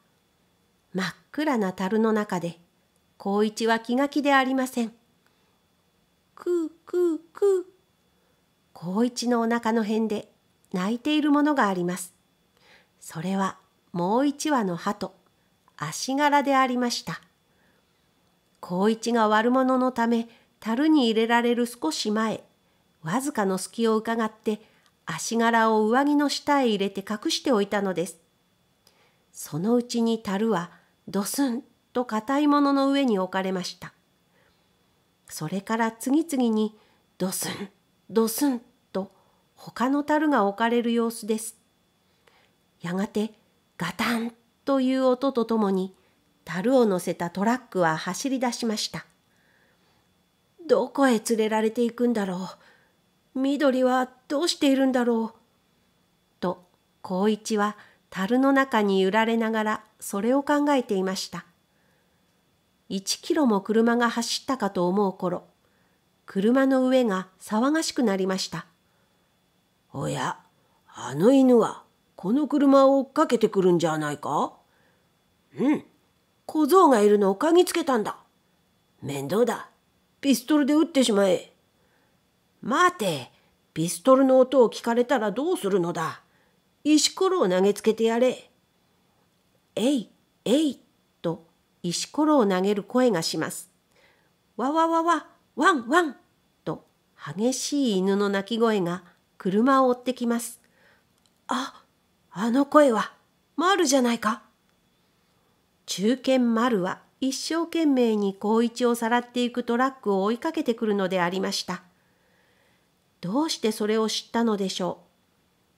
真っ暗な樽の中で高一は気が気でありません。くうくうくう。高一のお腹の辺で泣いているものがあります。それはもう一羽の鳩、足柄でありました。高一が悪者のため、樽に入れられる少し前、わずかの隙を伺って、足柄を上着の下へ入れて隠しておいたのです。そのうちに樽はドスンと硬いものの上に置かれました。それから次々にドスンドスンと他の樽が置かれる様子です。やがてガタンという音とともに樽を乗せたトラックは走り出しました。どこへ連れられていくんだろう。緑はどうしているんだろう。と、光一は樽の中に揺られながらそれを考えていました。1キロも車が走ったかと思う頃、車の上が騒がしくなりました。おや、あの犬はこの車を追っかけてくるんじゃないかうん、小僧がいるのを嗅ぎつけたんだ。面倒だ。ピストルで撃ってしまえ。待て、ピストルの音を聞かれたらどうするのだ。石ころを投げつけてやれ。えい、えい、石ころを投げる声がします。わわわわ、ワンワンと激しい犬の鳴き声が車を追ってきます。あ、あの声は、マルじゃないか。中堅丸は一生懸命に光一をさらっていくトラックを追いかけてくるのでありました。どうしてそれを知ったのでしょ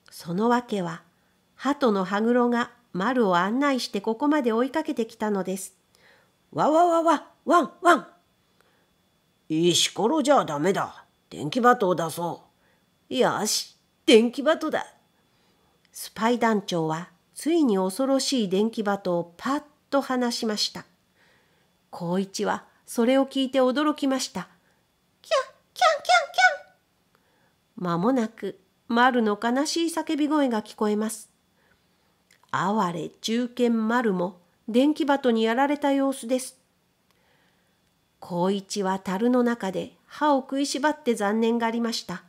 う。そのわけは、鳩の羽黒が丸を案内してここまで追いかけてきたのです。わわわわわんいい石ころじゃダメだ電気バトを出そうよし電気バトだスパイ団長はついに恐ろしい電気バトをパッと離しました光一はそれを聞いて驚きましたキャンキャンキャンキャン間もなく丸の悲しい叫び声が聞こえます。哀れ中堅丸も電気鳩にやられた様子です。光一は樽の中で歯を食いしばって残念がありました。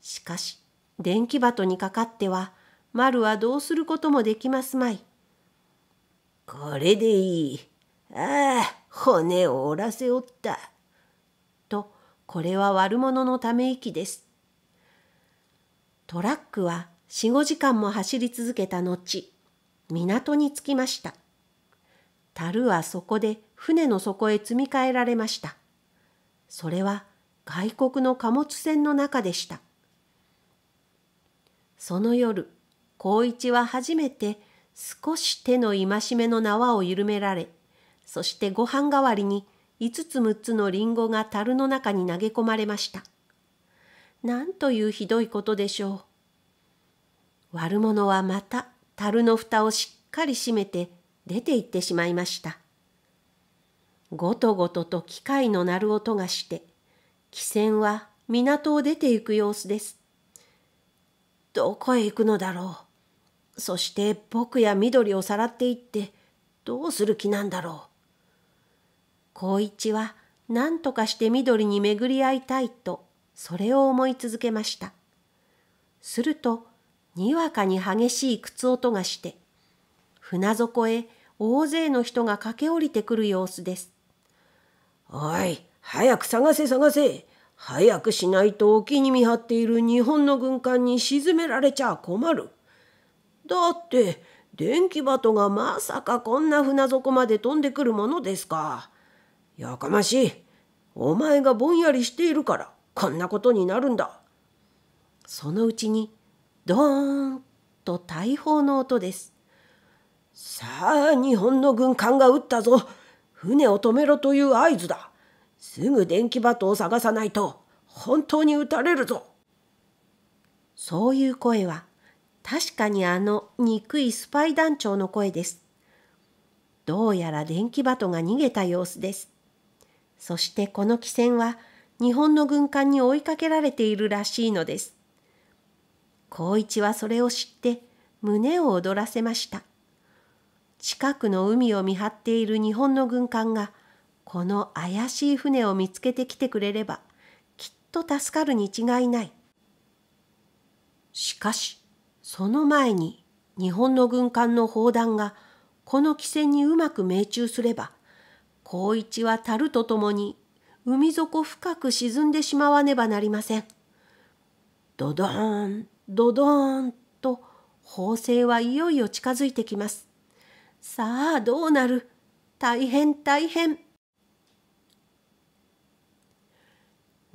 しかし、電気鳩にかかっては、丸はどうすることもできますまい。これでいい。ああ、骨を折らせおった。と、これは悪者のため息です。トラックは四五時間も走り続けた後、港に着きました。樽はそこで船の底へ積み替えられました。それは外国の貨物船の中でした。その夜、光一は初めて少し手の戒めの縄を緩められ、そしてご飯代わりに5つ6つのリンゴが樽の中に投げ込まれました。なんというひどいことでしょう。悪者はまた樽の蓋をしっかり閉めて出て行ってしまいました。ごとごとと機械の鳴る音がして、汽船は港を出て行く様子です。どこへ行くのだろう。そして僕や緑をさらっていって、どうする気なんだろう。光一は何とかして緑に巡り合いたいと、それを思い続けました。すると、にわかに激しい靴音がして、船底へ大勢の人が駆け下りてくる様子です。おい、早く探せ探せ。早くしないと沖に見張っている日本の軍艦に沈められちゃ困る。だって、電気バトがまさかこんな船底まで飛んでくるものですか。やかましい。お前がぼんやりしているから、こんなことになるんだ。そのうちに、ドーンと大砲の音です。さあ日本の軍艦が撃ったぞ船を止めろという合図だすぐ電気バットを探さないと本当に撃たれるぞそういう声は確かにあの憎いスパイ団長の声ですどうやら電気バトが逃げた様子ですそしてこの汽船は日本の軍艦に追いかけられているらしいのです光一はそれを知って胸を躍らせました近くの海を見張っている日本の軍艦がこの怪しい船を見つけてきてくれればきっと助かるに違いない。しかしその前に日本の軍艦の砲弾がこの汽船にうまく命中すれば光一は樽とともに海底深く沈んでしまわねばなりません。ドドーンドドーンと砲声はいよいよ近づいてきます。さあどうなる大変大変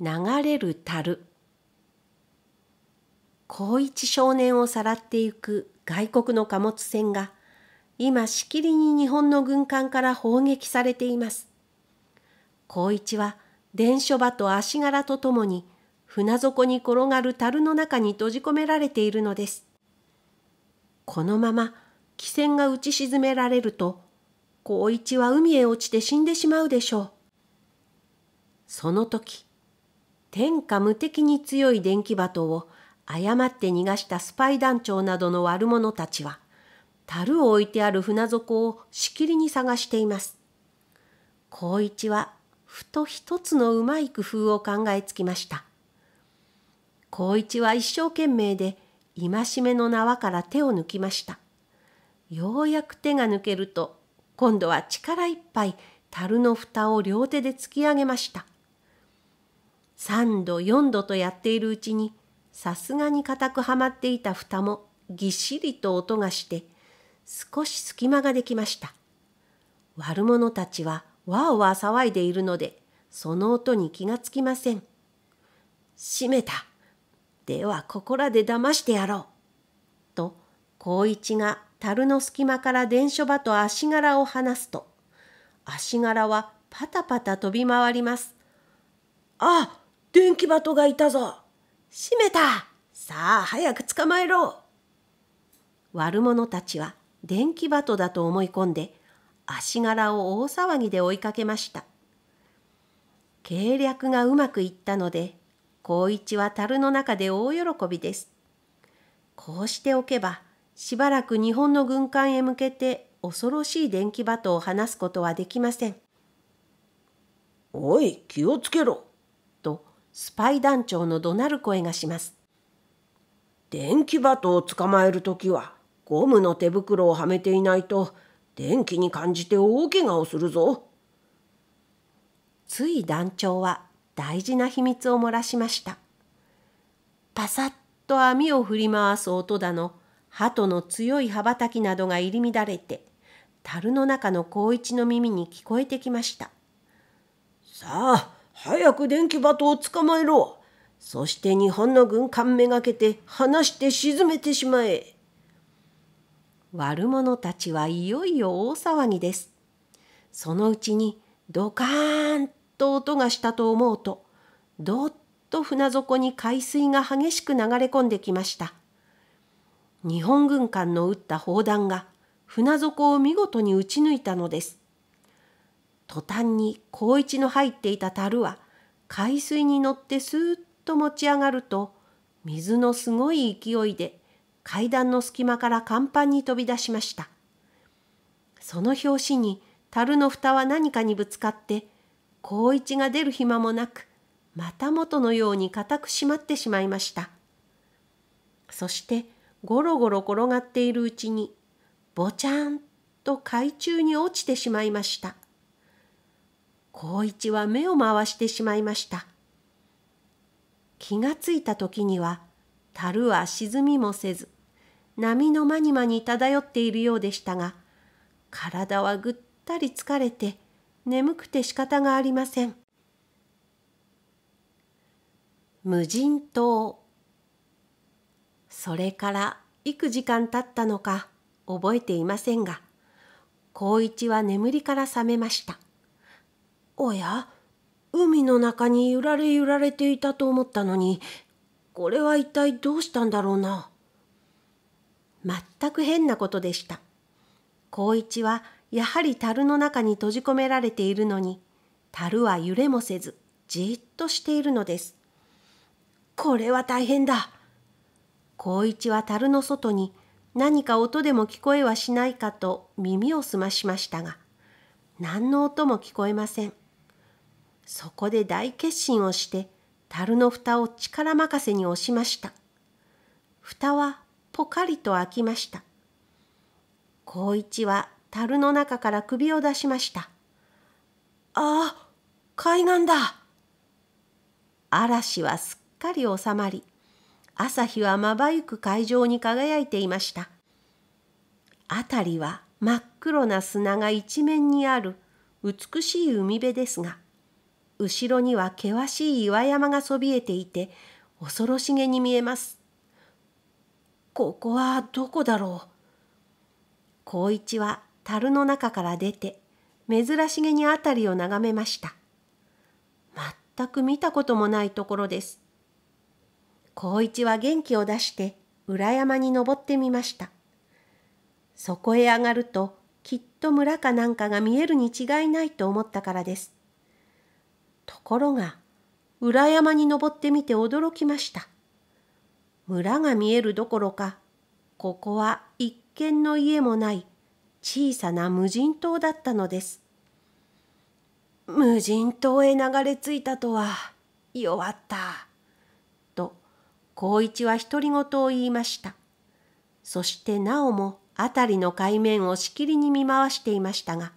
流れる樽高一少年をさらっていく外国の貨物船が今しきりに日本の軍艦から砲撃されています。高一は電書場と足柄とともに船底に転がる樽の中に閉じ込められているのです。このまま汽船が打ち沈められると、光一は海へ落ちて死んでしまうでしょう。その時、天下無敵に強い電気鳩を誤って逃がしたスパイ団長などの悪者たちは、樽を置いてある船底をしきりに探しています。光一はふと一つのうまい工夫を考えつきました。光一は一生懸命で戒めの縄から手を抜きました。ようやく手が抜けると今度は力いっぱい樽の蓋を両手で突き上げました3度4度とやっているうちにさすがに固くはまっていた蓋もぎっしりと音がして少し隙間ができました悪者たちはわおわ騒いでいるのでその音に気がつきません閉めたではここらで騙してやろうと光一が樽の隙間から伝書場と足柄を離すと、足柄はパタパタ飛び回ります。あ、電気鳩がいたぞ。閉めた。さあ、早く捕まえろ。悪者たちは電気鳩だと思い込んで、足柄を大騒ぎで追いかけました。計略がうまくいったので、光一は樽の中で大喜びです。こうしておけば、しばらく日本の軍艦へ向けて恐ろしい電気バトを放すことはできません。おい、気をつけろ。と、スパイ団長の怒鳴る声がします。電気バトを捕まえる時は、ゴムの手袋をはめていないと、電気に感じて大怪我をするぞ。つい団長は大事な秘密を漏らしました。パサッと網を振り回す音だの、鳩の強い羽ばたきなどが入り乱れて、樽の中の光一の耳に聞こえてきました。さあ、早く電気バトを捕まえろ。そして日本の軍艦めがけて離して沈めてしまえ。悪者たちはいよいよ大騒ぎです。そのうちにドカーンと音がしたと思うと、どっと船底に海水が激しく流れ込んできました。日本軍艦の撃った砲弾が船底を見事に撃ち抜いたのです。途端に高一の入っていた樽は海水に乗ってスーッと持ち上がると水のすごい勢いで階段の隙間から甲板に飛び出しました。その拍子に樽の蓋は何かにぶつかって高一が出る暇もなくまた元のように固く閉まってしまいました。そしてゴロゴロ転がっているうちにぼちゃんと海中に落ちてしまいました孝一は目を回してしまいました気がついた時には樽は沈みもせず波の間に間に漂っているようでしたが体はぐったり疲れて眠くて仕方がありません無人島それから幾時間経ったのか覚えていませんが、光一は眠りから覚めました。おや、海の中に揺られ揺られていたと思ったのに、これは一体どうしたんだろうな。全く変なことでした。光一はやはり樽の中に閉じ込められているのに、樽は揺れもせず、じっとしているのです。これは大変だ。光一は樽の外に何か音でも聞こえはしないかと耳を澄ましましたが何の音も聞こえませんそこで大決心をして樽の蓋を力任せに押しました蓋はぽかりと開きました光一は樽の中から首を出しましたああ海岸だ嵐はすっかり収まり朝日はまばゆく海上に輝いていました。辺りは真っ黒な砂が一面にある美しい海辺ですが、後ろには険しい岩山がそびえていて、恐ろしげに見えます。ここはどこだろう。光一は樽の中から出て、珍しげに辺りを眺めました。全く見たこともないところです。孝一は元気を出して裏山に登ってみました。そこへ上がるときっと村かなんかが見えるに違いないと思ったからです。ところが裏山に登ってみて驚きました。村が見えるどころかここは一軒の家もない小さな無人島だったのです。無人島へ流れ着いたとは弱った。光一は独り言を言いました。そしてなおも辺りの海面をしきりに見回していましたが、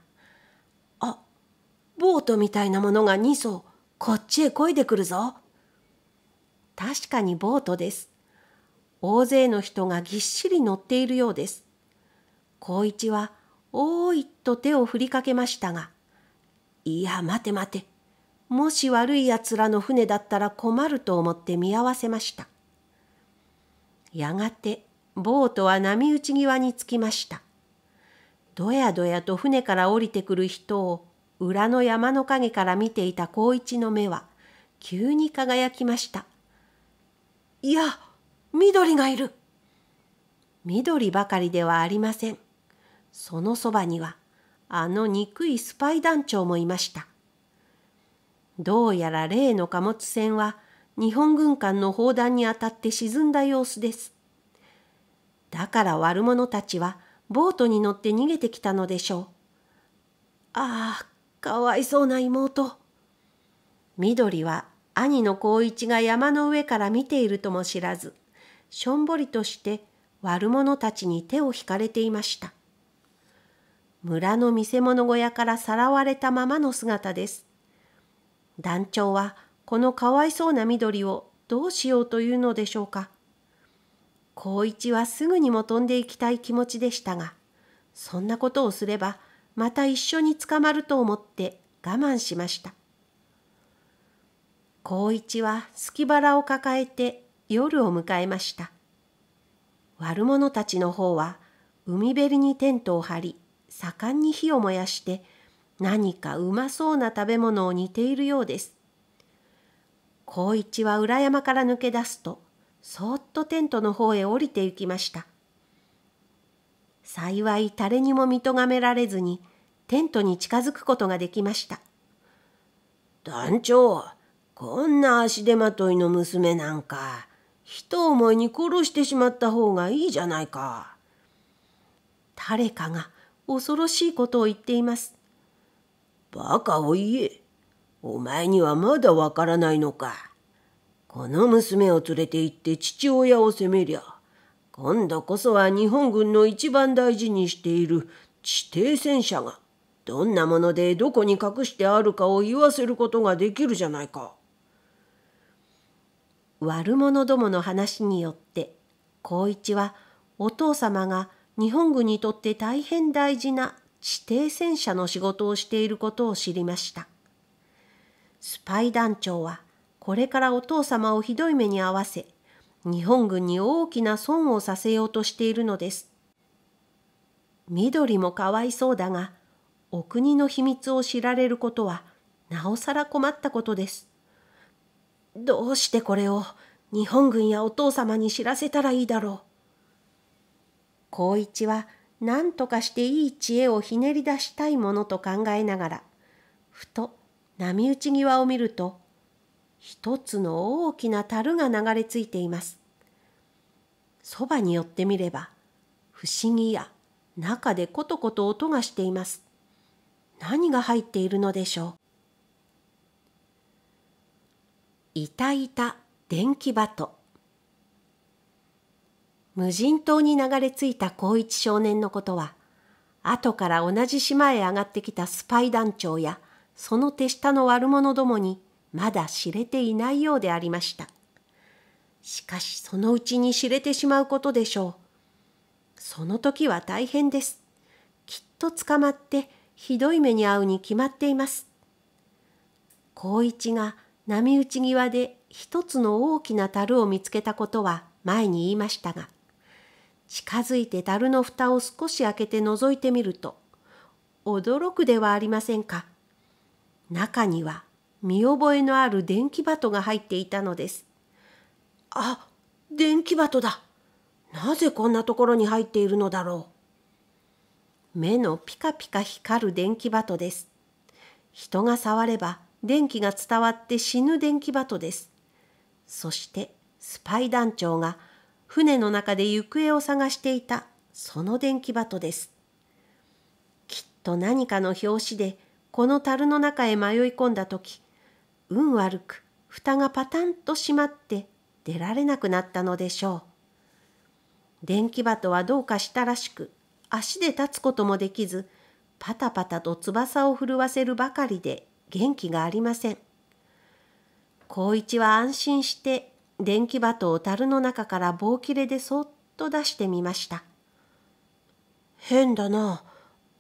あ、ボートみたいなものが2艘、こっちへ漕いでくるぞ。確かにボートです。大勢の人がぎっしり乗っているようです。光一は、おーいと手を振りかけましたが、いや、待て待て。もし悪い奴らの船だったら困ると思って見合わせました。やがてボートは波打ち際に着きました。どやどやと船から降りてくる人を裏の山の陰から見ていた光一の目は急に輝きました。いや、緑がいる。緑ばかりではありません。そのそばにはあの憎いスパイ団長もいました。どうやら例の貨物船は日本軍艦の砲弾に当たって沈んだ様子です。だから悪者たちはボートに乗って逃げてきたのでしょう。ああ、かわいそうな妹。緑は兄の光一が山の上から見ているとも知らず、しょんぼりとして悪者たちに手を引かれていました。村の見せ物小屋からさらわれたままの姿です。団長はこのかわいそうな緑をどうしようというのでしょうか。孝一はすぐにも飛んでいきたい気持ちでしたが、そんなことをすればまた一緒に捕まると思って我慢しました。孝一は隙腹を抱えて夜を迎えました。悪者たちの方は海べりにテントを張り、盛んに火を燃やして何かうまそうな食べ物を煮ているようです。光一は裏山から抜け出すと、そっとテントの方へ降りて行きました。幸い誰にも見とがめられずに、テントに近づくことができました。団長、こんな足手まといの娘なんか、人思いに殺してしまった方がいいじゃないか。誰かが恐ろしいことを言っています。バカを言え。お前にはまだわからないのか。この娘を連れて行って父親を責めりゃ、今度こそは日本軍の一番大事にしている地底戦車が、どんなものでどこに隠してあるかを言わせることができるじゃないか。悪者どもの話によって、光一はお父様が日本軍にとって大変大事な地底戦車の仕事をしていることを知りました。スパイ団長はこれからお父様をひどい目に遭わせ日本軍に大きな損をさせようとしているのです。緑もかわいそうだがお国の秘密を知られることはなおさら困ったことです。どうしてこれを日本軍やお父様に知らせたらいいだろう。孝一は何とかしていい知恵をひねり出したいものと考えながらふと波打ち際を見ると一つの大きな樽が流れ着いています。そばに寄ってみれば不思議や中でコトコト音がしています。何が入っているのでしょう。いたいた電気バト。無人島に流れ着いた光一少年のことは後から同じ島へ上がってきたスパイ団長やその手下の悪者どもにまだ知れていないようでありました。しかしそのうちに知れてしまうことでしょう。その時は大変です。きっと捕まってひどい目に遭うに決まっています。高一が波打ち際で一つの大きな樽を見つけたことは前に言いましたが、近づいて樽の蓋を少し開けて覗いてみると、驚くではありませんか。中には見覚えのある電気鳩が入っていたのです。あ、電気鳩だ。なぜこんなところに入っているのだろう。目のピカピカ光る電気鳩です。人が触れば電気が伝わって死ぬ電気鳩です。そしてスパイ団長が船の中で行方を探していたその電気鳩です。きっと何かの表紙でこの樽の中へ迷い込んだ時運悪く蓋がパタンと閉まって出られなくなったのでしょう電気鳩はどうかしたらしく足で立つこともできずパタパタと翼を震わせるばかりで元気がありません光一は安心して電気鳩を樽の中から棒切れでそっと出してみました変だな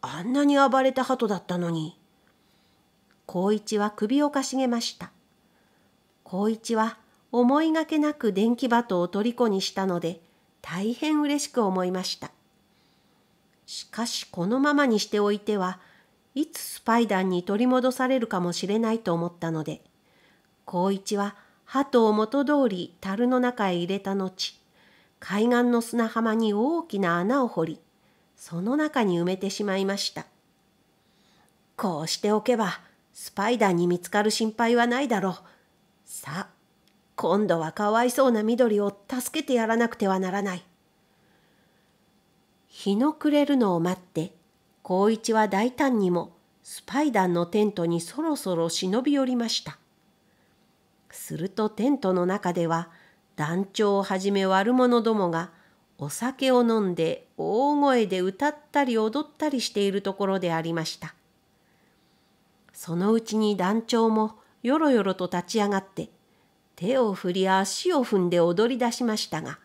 あんなに暴れた鳩だったのに。光一は首をかしげました。光一は思いがけなく電気バトを虜にしたので、大変嬉しく思いました。しかしこのままにしておいては、いつスパイダンに取り戻されるかもしれないと思ったので、光一は鳩を元通り樽の中へ入れた後、海岸の砂浜に大きな穴を掘り、その中に埋めてしまいました。こうしておけば、スパイダーに見つかる心配はないだろう。さあ、今度はかわいそうな緑を助けてやらなくてはならない。日の暮れるのを待って、光一は大胆にもスパイダーのテントにそろそろ忍び寄りました。するとテントの中では、団長をはじめ悪者どもがお酒を飲んで大声で歌ったり踊ったりしているところでありました。そのうちに団長もよろよろと立ち上がって手を振り足を踏んで踊り出しましたが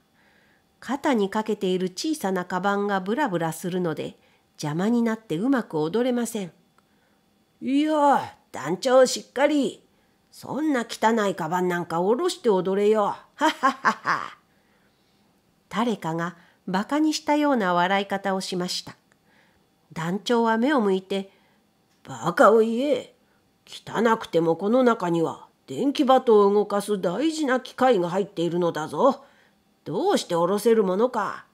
肩にかけている小さなカバンがブラブラするので邪魔になってうまく踊れません。いや団長しっかりそんな汚いカバンなんか下ろして踊れよ。はははは。誰かがバカにしたような笑い方をしました。団長は目を向いてバカを言え。汚くてもこの中には電気バトを動かす大事な機械が入っているのだぞ。どうしておろせるものか。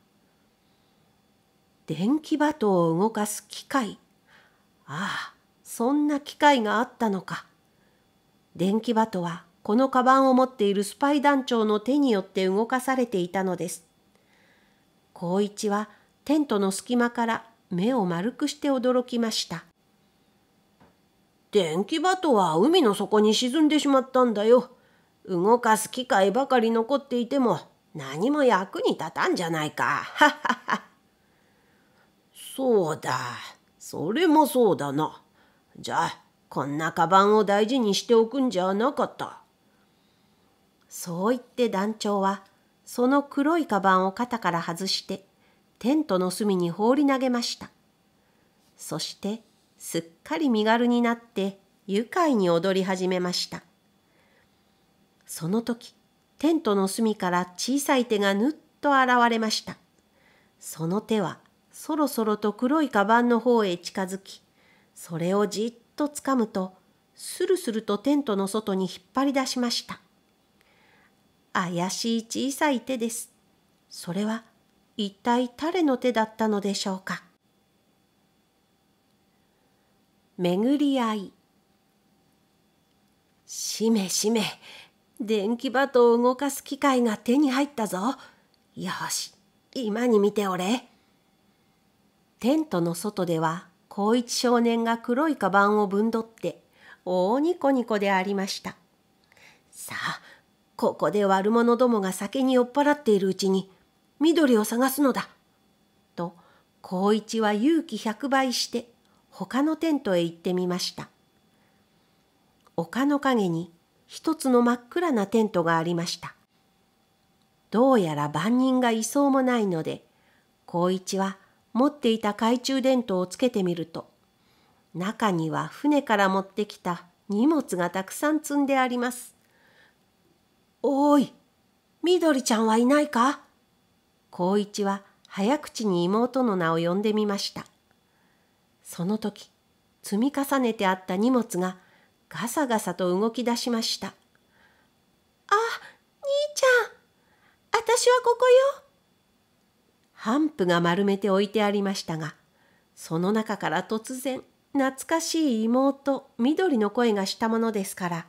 電気バトを動かす機械。ああ、そんな機械があったのか。電気バトはこのカバンを持っているスパイ団長の手によって動かされていたのです。光一はテントの隙間から目を丸くして驚きました。電気バトは海の底に沈んでしまったんだよ。動かす機械ばかり残っていても何も役に立たんじゃないか。そうだ。それもそうだな。じゃあ、こんなカバンを大事にしておくんじゃなかった。そう言って団長は、その黒いカバンを肩から外して、テントの隅に放り投げました。そして、すっかり身軽になって愉快に踊り始めましたその時テントの隅から小さい手がぬっと現れましたその手はそろそろと黒いカバンの方へ近づきそれをじっとつかむとスルスルとテントの外に引っ張り出しました怪しい小さい手ですそれは一体誰の手だったのでしょうか巡り合いしめしめ電気バトを動かす機械が手に入ったぞよし今に見ておれテントの外では光一少年が黒いカバンをぶんどって大ニコニコでありましたさあここで悪者どもが酒に酔っ払っているうちに緑を探すのだと光一は勇気100倍して他のテントへ行ってみました丘の陰に一つの真っ暗なテントがありましたどうやら万人がいそうもないので光一は持っていた懐中電灯をつけてみると中には船から持ってきた荷物がたくさん積んであります。おい、みどりちゃんはいないか光一は早口に妹の名を呼んでみました。その時積み重ねてあった荷物がガサガサと動き出しましたあ兄ちゃん私はここよハンプが丸めて置いてありましたがその中から突然懐かしい妹緑の声がしたものですから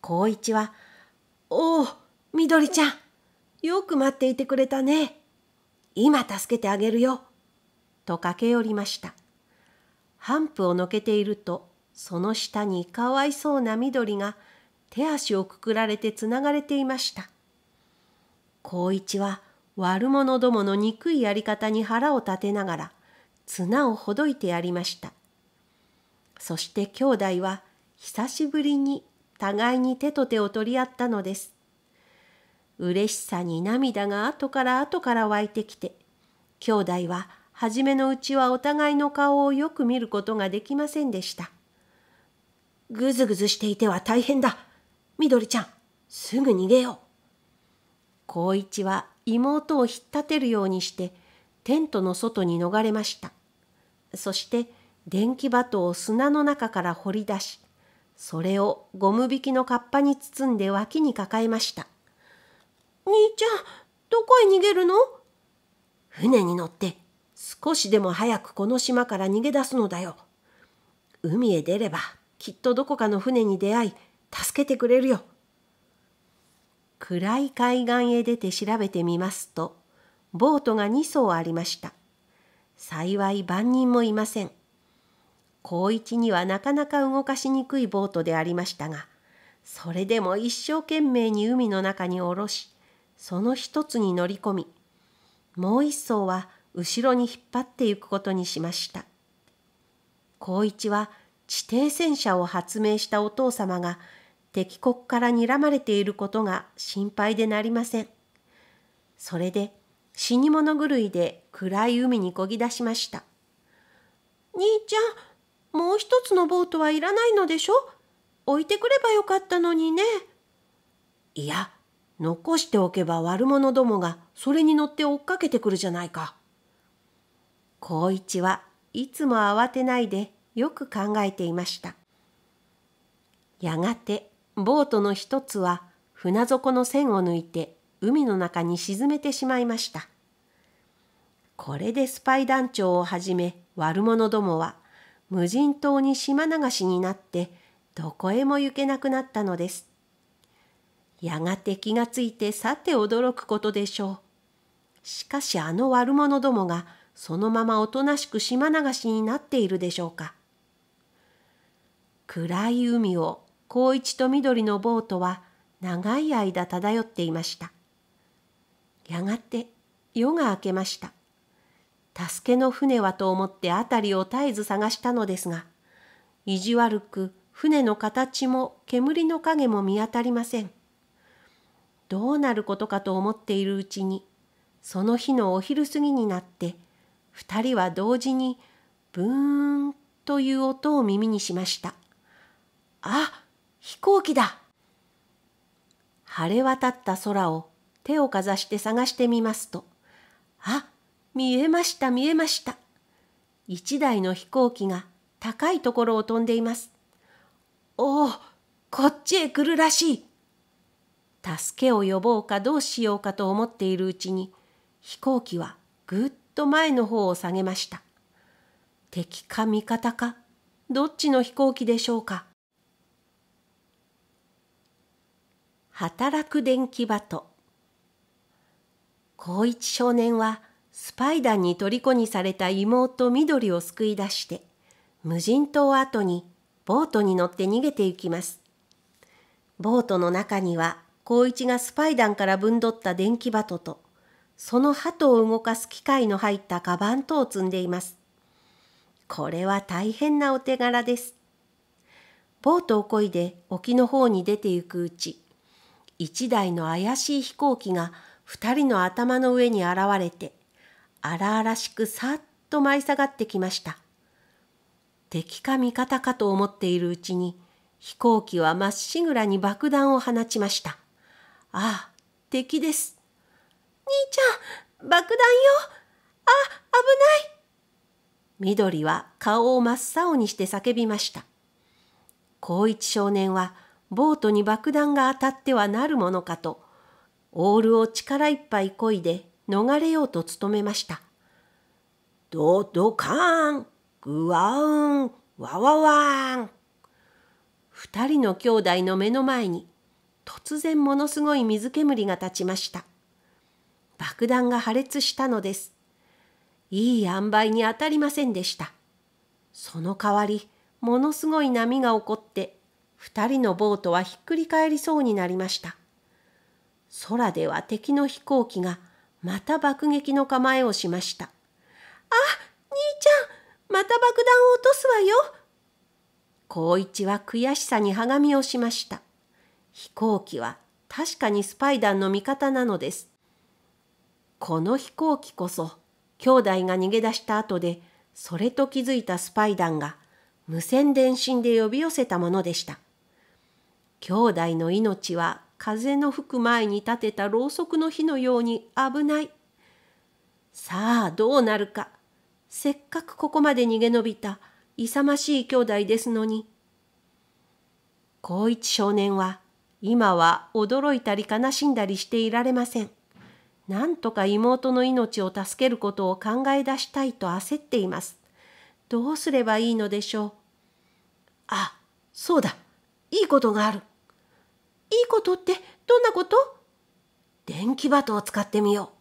孝一は「おお緑ちゃんよく待っていてくれたね今助けてあげるよ」と駆け寄りましたン布をのけているとその下にかわいそうな緑が手足をくくられてつながれていました光一は悪者どもの憎いやり方に腹を立てながら綱をほどいてやりましたそして兄弟は久しぶりに互いに手と手を取り合ったのです嬉しさに涙が後から後から湧いてきて兄弟は初めのうちはお互いの顔をよく見ることができませんでした。ぐずぐずしていては大変だ。みどりちゃん、すぐ逃げよう。光一は妹を引っ立てるようにして、テントの外に逃れました。そして、電気バトを砂の中から掘り出し、それをゴム引きのカッパに包んで脇に抱えました。兄ちゃん、どこへ逃げるの船に乗って少しでも早くこの島から逃げ出すのだよ。海へ出ればきっとどこかの船に出会い助けてくれるよ。暗い海岸へ出て調べてみますとボートが2艘ありました。幸い万人もいません。高一にはなかなか動かしにくいボートでありましたがそれでも一生懸命に海の中に下ろしその一つに乗り込みもう一艘は後ろに引っ張っていくことにしました。高一は地底戦車を発明したお父様が敵国から睨まれていることが心配でなりません。それで死に物狂いで暗い海にこぎ出しました。兄ちゃん、もう一つのボートはいらないのでしょ置いてくればよかったのにね。いや、残しておけば悪者どもがそれに乗って追っかけてくるじゃないか。光一はいつも慌てないでよく考えていました。やがてボートの一つは船底の線を抜いて海の中に沈めてしまいました。これでスパイ団長をはじめ悪者どもは無人島に島流しになってどこへも行けなくなったのです。やがて気がついてさて驚くことでしょう。しかしあの悪者どもがそのままおとなしく島流しになっているでしょうか。暗い海を光一と緑のボートは長い間漂っていました。やがて夜が明けました。助けの船はと思って辺りを絶えず探したのですが、意地悪く船の形も煙の影も見当たりません。どうなることかと思っているうちに、その日のお昼過ぎになって2人は同時にブーンという音を耳にしました。あ、飛行機だ晴れ渡った空を手をかざして探してみますと、あ、見えました見えました。一台の飛行機が高いところを飛んでいます。おお、こっちへ来るらしい。助けを呼ぼうかどうしようかと思っているうちに飛行機はぐっと前の方を下げました。敵か味方か、どっちの飛行機でしょうか。働く電気バト。光一少年は、スパイダーに虜にされた妹緑を救い出して、無人島を後にボートに乗って逃げていきます。ボートの中には、光一がスパイダンからぶんどった電気バトと、その鳩を動かす機械の入ったカバンとを積んでいます。これは大変なお手柄です。ボートをこいで沖の方に出て行くうち、一台の怪しい飛行機が二人の頭の上に現れて、荒々しくさっと舞い下がってきました。敵か味方かと思っているうちに、飛行機はまっしぐらに爆弾を放ちました。ああ、敵です。兄ちゃん、爆弾よ。あ、危ない。緑は顔を真っ青にして叫びました。光一少年はボートに爆弾が当たってはなるものかと、オールを力いっぱいこいで逃れようと努めました。ドドカーン、グワウン、ワワワン。二人の兄弟の目の前に突然ものすごい水煙が立ちました。爆弾が破裂したのです。いい塩梅に当たりませんでした。その代わり、ものすごい波が起こって、二人のボートはひっくり返りそうになりました。空では敵の飛行機がまた爆撃の構えをしました。あ、兄ちゃん、また爆弾を落とすわよ。高一は悔しさにはがみをしました。飛行機は確かにスパイダンの味方なのです。この飛行機こそ兄弟が逃げ出した後でそれと気づいたスパイ団が無線電信で呼び寄せたものでした。兄弟の命は風の吹く前に立てたろうそくの火のように危ない。さあどうなるか。せっかくここまで逃げ延びた勇ましい兄弟ですのに。孝一少年は今は驚いたり悲しんだりしていられません。なんとか妹の命を助けることを考え出したいと焦っています。どうすればいいのでしょう。あ、そうだ。いいことがある。いいことってどんなこと電気バトを使ってみよう。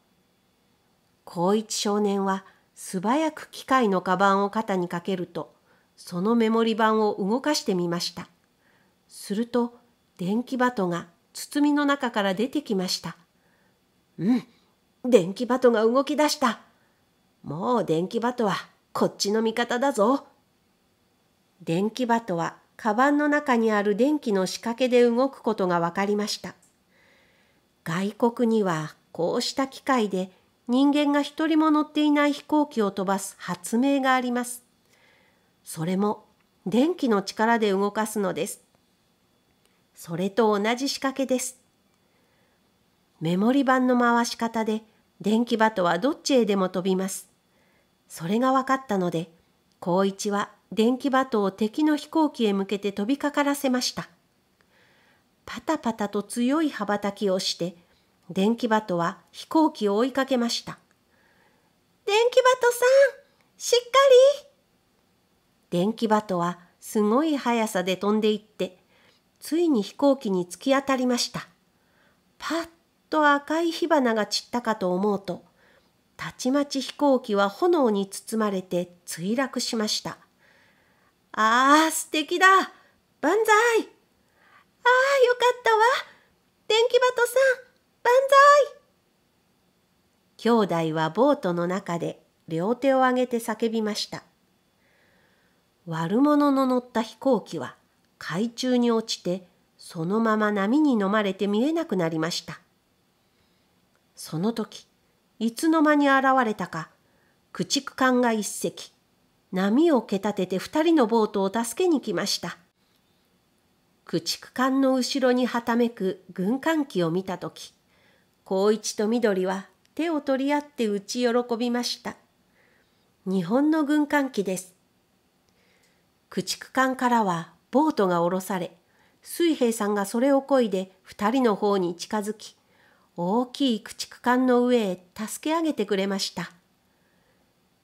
高一少年は素早く機械のカバンを肩にかけると、そのメモリ板を動かしてみました。すると電気バトが包みの中から出てきました。うん電気バトが動き出したもう電気バトはこっちの味方だぞ電気バトはカバンの中にある電気の仕掛けで動くことが分かりました外国にはこうした機械で人間が一人も乗っていない飛行機を飛ばす発明がありますそれも電気の力で動かすのですそれと同じ仕掛けですメモリ版の回し方で電気バトはどっちへでも飛びます。それが分かったので、高一は電気バトを敵の飛行機へ向けて飛びかからせました。パタパタと強い羽ばたきをして、電気バトは飛行機を追いかけました。電気バトさん、しっかり電気バトはすごい速さで飛んでいって、ついに飛行機に突き当たりました。パッと赤い火花が散ったかと思うと、たちまち飛行機は炎に包まれて墜落しました。ああ、素敵だ万歳ああ、よかったわ電気バトさん万歳兄弟はボートの中で両手を上げて叫びました。悪者の乗った飛行機は海中に落ちてそのまま波に飲まれて見えなくなりました。その時、いつの間に現れたか、駆逐艦が一隻、波を蹴立てて二人のボートを助けに来ました。駆逐艦の後ろにはためく軍艦機を見た時、光一と緑は手を取り合って打ち喜びました。日本の軍艦機です。駆逐艦からはボートが下ろされ、水平さんがそれをこいで二人の方に近づき、大きい駆逐艦の上へ助け上げてくれました。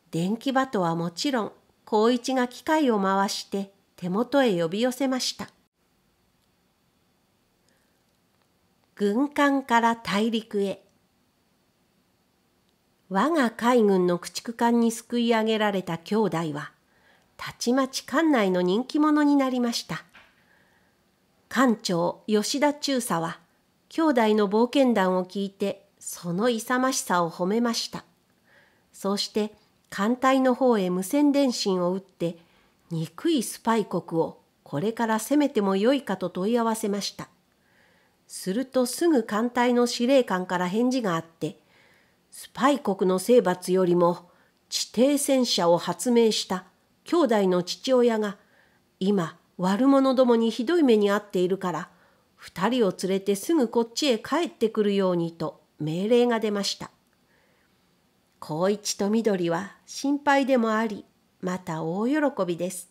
電気バトはもちろん、光一が機械を回して手元へ呼び寄せました。軍艦から大陸へ。我が海軍の駆逐艦に救い上げられた兄弟は、たちまち艦内の人気者になりました。艦長吉田中佐は、兄弟の冒険談を聞いてその勇ましさを褒めましたそうして艦隊の方へ無線電信を打って憎いスパイ国をこれから攻めてもよいかと問い合わせましたするとすぐ艦隊の司令官から返事があってスパイ国の征伐よりも地底戦車を発明した兄弟の父親が今悪者どもにひどい目に遭っているから2人を連れてすぐこっちへ帰ってくるようにと命令が出ました光一と緑は心配でもありまた大喜びです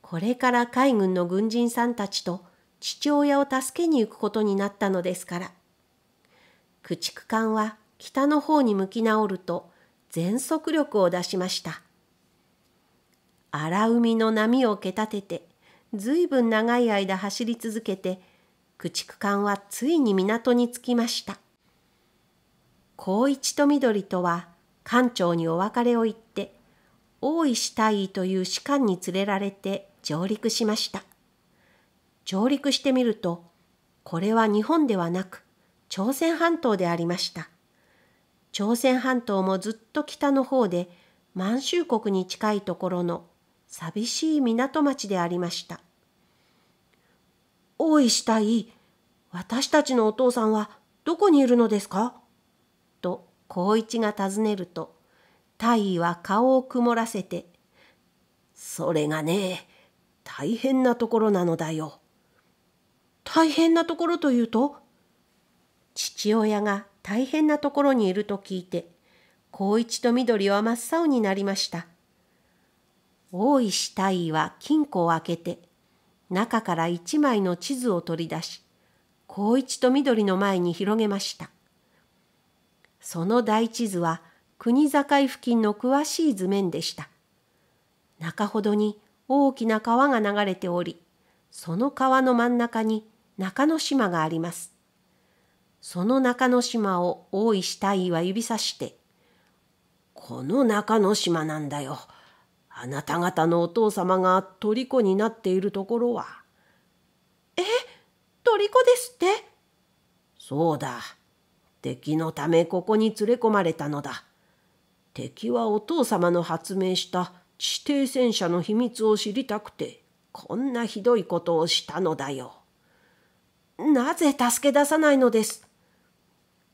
これから海軍の軍人さんたちと父親を助けに行くことになったのですから駆逐艦は北の方に向き直ると全速力を出しました荒海の波を蹴立ててずいぶん長い間走り続けて駆逐艦はついに港に着きました。光一と緑とは艦長にお別れを言って、大石大尉という士官に連れられて上陸しました。上陸してみると、これは日本ではなく、朝鮮半島でありました。朝鮮半島もずっと北の方で、満州国に近いところの寂しい港町でありました。大石した私たちのお父さんはどこにいるのですかと光一が尋ねると大尉は顔を曇らせて「それがね大変なところなのだよ」。大変なところというと父親が大変なところにいると聞いて光一と緑は真っ青になりました。大石大尉は金庫を開けて中から一枚の地図を取り出し光一と緑の前に広げましたその大地図は国境付近の詳しい図面でした中ほどに大きな川が流れておりその川の真ん中に中之島がありますその中之島を大石大尉は指さして「この中之島なんだよ。あなた方のお父様が虜になっているところは。え虜ですってそうだ。敵のためここに連れ込まれたのだ。敵はお父様の発明した地底戦車の秘密を知りたくて、こんなひどいことをしたのだよ。なぜ助け出さないのです。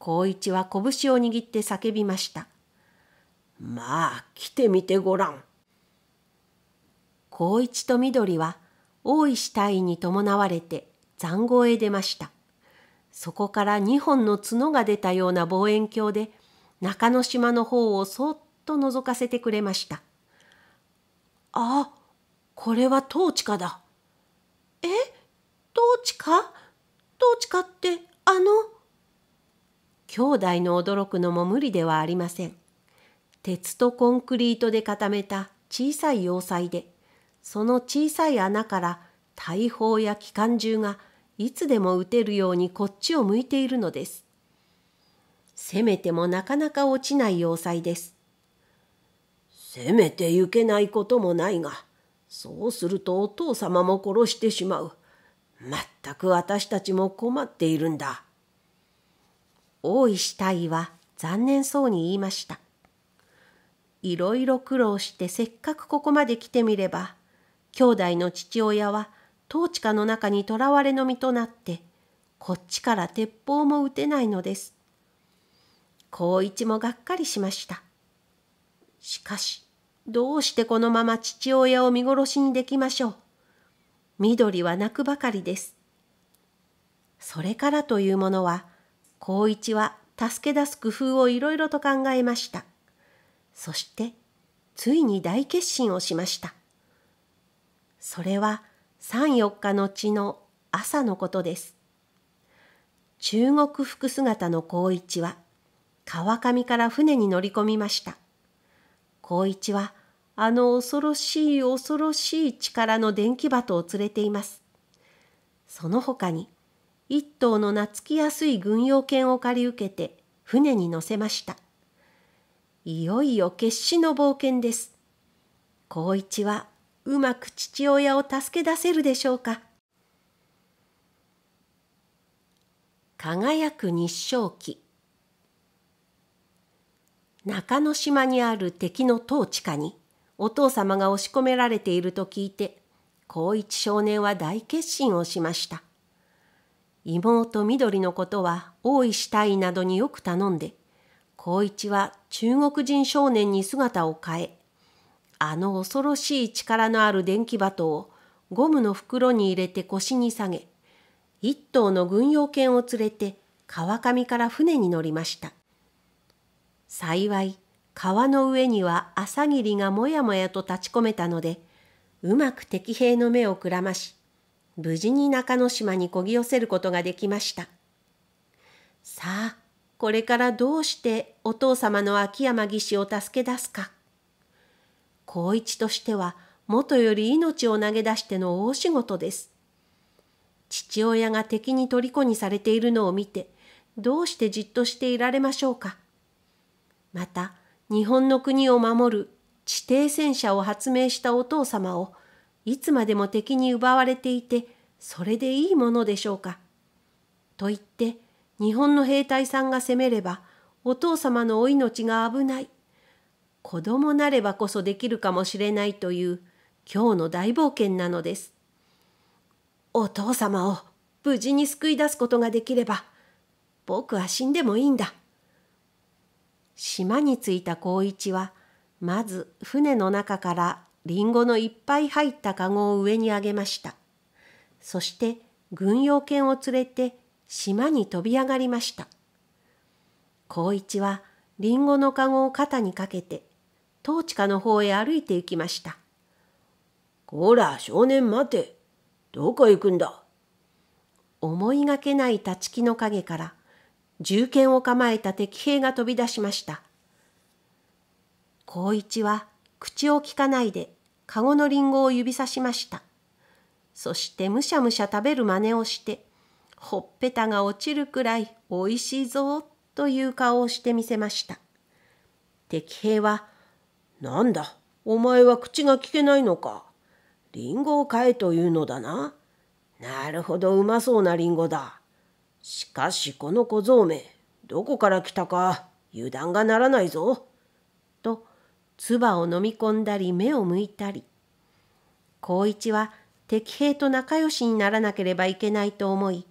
光一は拳を握って叫びました。まあ、来てみてごらん。光一と緑は大石隊員に伴われて塹壕へ出ました。そこから2本の角が出たような望遠鏡で中之島の方をそっと覗かせてくれました。あ、これはトーチカだ。えトーチカトーチカってあの兄弟の驚くのも無理ではありません。鉄とコンクリートで固めた小さい要塞でその小さい穴から大砲や機関銃がいつでも撃てるようにこっちを向いているのです。攻めてもなかなか落ちない要塞です。攻めて行けないこともないが、そうするとお父様も殺してしまう。まったく私たちも困っているんだ。大石大尉は残念そうに言いました。いろいろ苦労してせっかくここまで来てみれば、兄弟の父親は統治カの中にとらわれの身となってこっちから鉄砲も撃てないのです。光一もがっかりしました。しかしどうしてこのまま父親を見殺しにできましょう。緑は泣くばかりです。それからというものは光一は助け出す工夫をいろいろと考えました。そしてついに大決心をしました。それは3、4日のちの朝のことです。中国服姿の光一は、川上から船に乗り込みました。光一は、あの恐ろしい恐ろしい力の電気鳩を連れています。その他に、一頭の懐きやすい軍用犬を借り受けて、船に乗せました。いよいよ決死の冒険です。光一はうまく父親を助け出せるでしょうか輝く日照記中之島にある敵の統治下にお父様が押し込められていると聞いて光一少年は大決心をしました妹緑のことは大石隊などによく頼んで光一は中国人少年に姿を変えあの恐ろしい力のある電気鳩をゴムの袋に入れて腰に下げ、一頭の軍用犬を連れて川上から船に乗りました。幸い、川の上には朝霧がもやもやと立ち込めたので、うまく敵兵の目をくらまし、無事に中之島にこぎ寄せることができました。さあ、これからどうしてお父様の秋山義士を助け出すか。高一としては元より命を投げ出しての大仕事です。父親が敵に虜にされているのを見て、どうしてじっとしていられましょうか。また、日本の国を守る地底戦車を発明したお父様を、いつまでも敵に奪われていて、それでいいものでしょうか。と言って、日本の兵隊さんが攻めれば、お父様のお命が危ない。子供なればこそできるかもしれないという今日の大冒険なのです。お父様を無事に救い出すことができれば僕は死んでもいいんだ。島に着いた光一はまず船の中からリンゴのいっぱい入ったかごを上に上げました。そして軍用犬を連れて島に飛び上がりました。光一はリンゴのかごを肩にかけて統治下の方へ歩いて行きました。こら、少年待て。どこ行くんだ思いがけない立ち木の陰から、銃剣を構えた敵兵が飛び出しました。孝一は口をきかないで、かごのりんごを指さしました。そしてむしゃむしゃ食べる真似をして、ほっぺたが落ちるくらいおいしいぞという顔をしてみせました。敵兵はなんだ、お前は口がきけないのか。リンゴを買えというのだな。なるほど、うまそうなリンゴだ。しかし、この小僧め、どこから来たか、油断がならないぞ。と、唾を飲み込んだり、目を向いたり。光一は、敵兵と仲良しにならなければいけないと思い、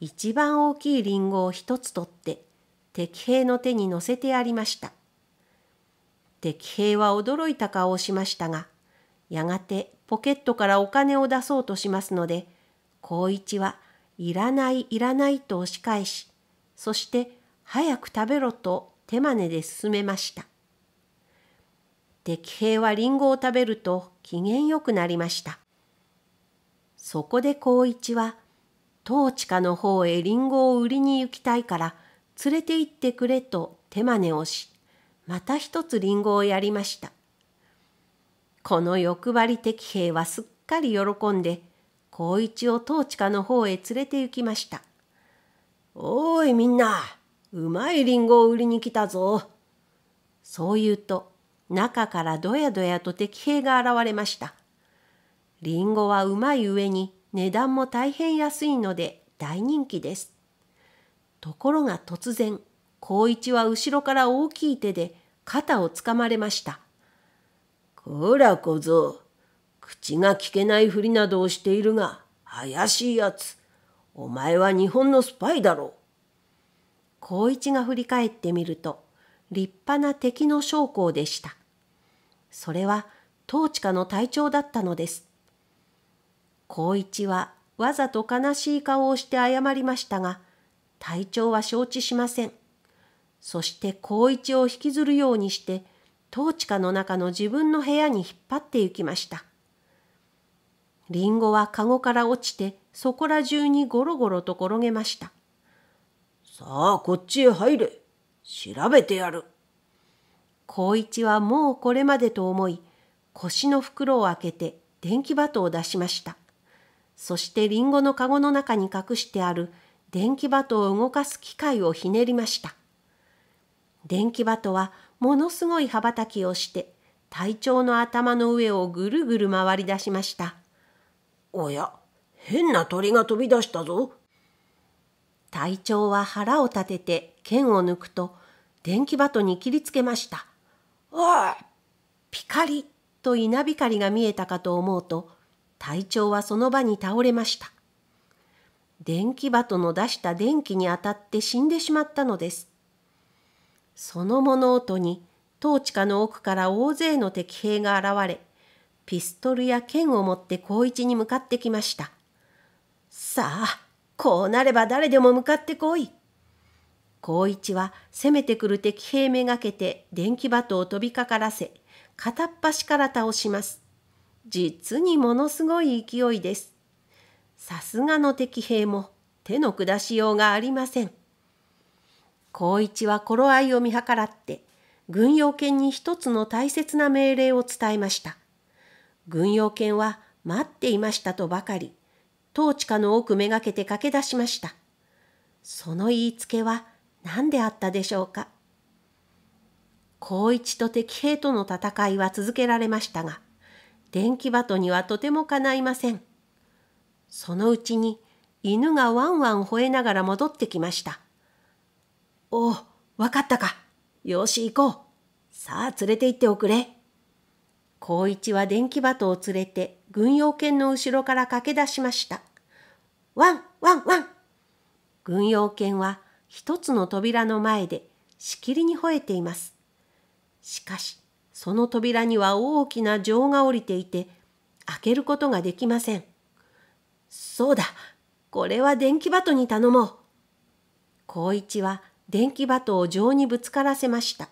一番大きいリンゴを一つ取って、敵兵の手に乗せてやりました。敵兵は驚いた顔をしましたが、やがてポケットからお金を出そうとしますので、光一はいらないいらないと押し返し、そして早く食べろと手真似で進めました。敵兵はリンゴを食べると機嫌よくなりました。そこで光一は、当地下の方へリンゴを売りに行きたいから連れて行ってくれと手真似をし、また一つリンゴをやりました。この欲張り敵兵はすっかり喜んで、光一を当地下の方へ連れて行きました。おいみんな、うまいリンゴを売りに来たぞ。そう言うと、中からどやどやと敵兵が現れました。リンゴはうまい上に値段も大変安いので大人気です。ところが突然、光一は後ろから大きい手で肩をつかまれました。こら小僧、口が聞けないふりなどをしているが、怪しいやつ。お前は日本のスパイだろう。光一が振り返ってみると、立派な敵の将校でした。それは、統治カの隊長だったのです。光一はわざと悲しい顔をして謝りましたが、隊長は承知しません。そして光一を引きずるようにしてーチ下の中の自分の部屋に引っ張って行きました。リンゴはカゴから落ちてそこら中にゴロゴロと転げました。さあこっちへ入れ。調べてやる。光一はもうこれまでと思い腰の袋を開けて電気バトを出しました。そしてリンゴのカゴの中に隠してある電気バトを動かす機械をひねりました。電気バトはものすごい羽ばたきをして隊長の頭の上をぐるぐる回り出しました。おや、変な鳥が飛び出したぞ。隊長は腹を立てて剣を抜くと電気バトに切りつけました。おいピカリと稲光が見えたかと思うと隊長はその場に倒れました。電気バトの出した電気に当たって死んでしまったのです。その物音に当地下の奥から大勢の敵兵が現れピストルや剣を持って光一に向かってきましたさあこうなれば誰でも向かってこい光一は攻めてくる敵兵めがけて電気バトを飛びかからせ片っ端から倒します実にものすごい勢いですさすがの敵兵も手の下しようがありません光一は頃合いを見計らって軍用犬に一つの大切な命令を伝えました。軍用犬は待っていましたとばかり、ーチ下の奥めがけて駆け出しました。その言いつけは何であったでしょうか。光一と敵兵との戦いは続けられましたが、電気鳩にはとてもかないません。そのうちに犬がワンワン吠えながら戻ってきました。おお、わかったか。よし行こう。さあ連れて行っておくれ。孝一は電気バトを連れて軍用犬の後ろから駆け出しました。ワンワンワン軍用犬は一つの扉の前でしきりに吠えています。しかし、その扉には大きな錠が降りていて、開けることができません。そうだ、これは電気バトに頼もう。孝一は電気バトを錠にぶつからせました。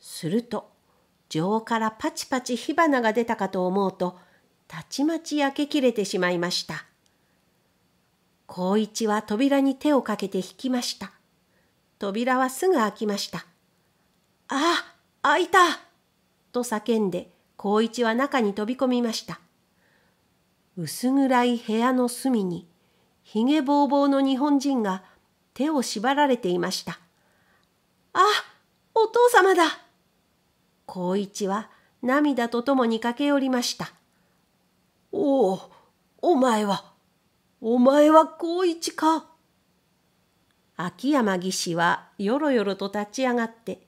すると、錠からパチパチ火花が出たかと思うと、たちまち焼け切れてしまいました。孝一は扉に手をかけて引きました。扉はすぐ開きました。ああ、開いたと叫んで、孝一は中に飛び込みました。薄暗い部屋の隅に、ひげぼうぼうの日本人が手を縛られていました。あ、お父様だ孝一は涙とともに駆け寄りました。おお、お前は、お前は孝一か。秋山義士はよろよろと立ち上がって、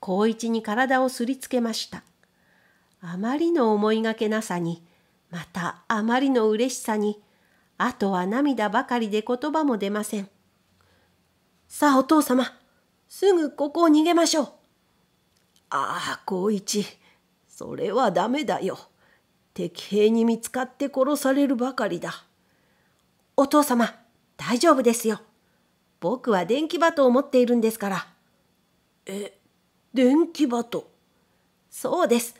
孝一に体をすりつけました。あまりの思いがけなさに、またあまりの嬉しさに、あとは涙ばかりで言葉も出ません。さあお父様、すぐここを逃げましょう。ああ、光一、それはダメだよ。敵兵に見つかって殺されるばかりだ。お父様、大丈夫ですよ。僕は電気バトを持っているんですから。え、電気バトそうです。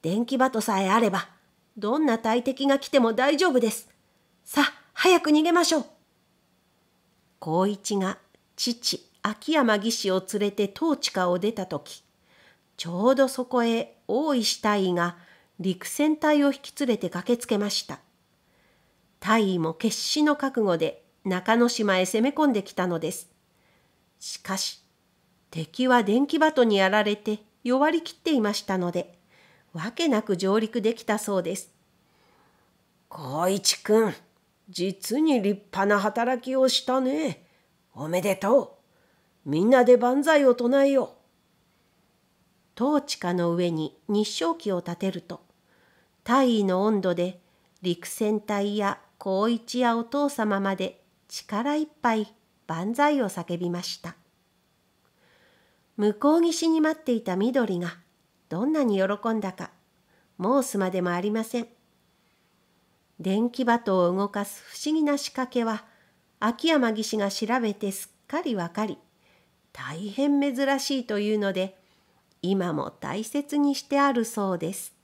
電気バトさえあれば、どんな大敵が来ても大丈夫です。さあ、早く逃げましょう。光一が父秋山義士を連れて当地下を出た時ちょうどそこへ大石大尉が陸戦隊を引き連れて駆けつけました大尉も決死の覚悟で中之島へ攻め込んできたのですしかし敵は電気バトにやられて弱りきっていましたのでわけなく上陸できたそうです光一君実に立派な働きをしたねおめでとうみんなで万歳を唱えよう。トーチカの上に日照旗を立てると、大位の温度で陸戦隊や光一やお父様まで力いっぱい万歳を叫びました。向こう岸に待っていた緑がどんなに喜んだか、もうすまでもありません。電気バトを動かす不思議な仕掛けは秋山義士が調べてすっかり分かり大変珍しいというので今も大切にしてあるそうです。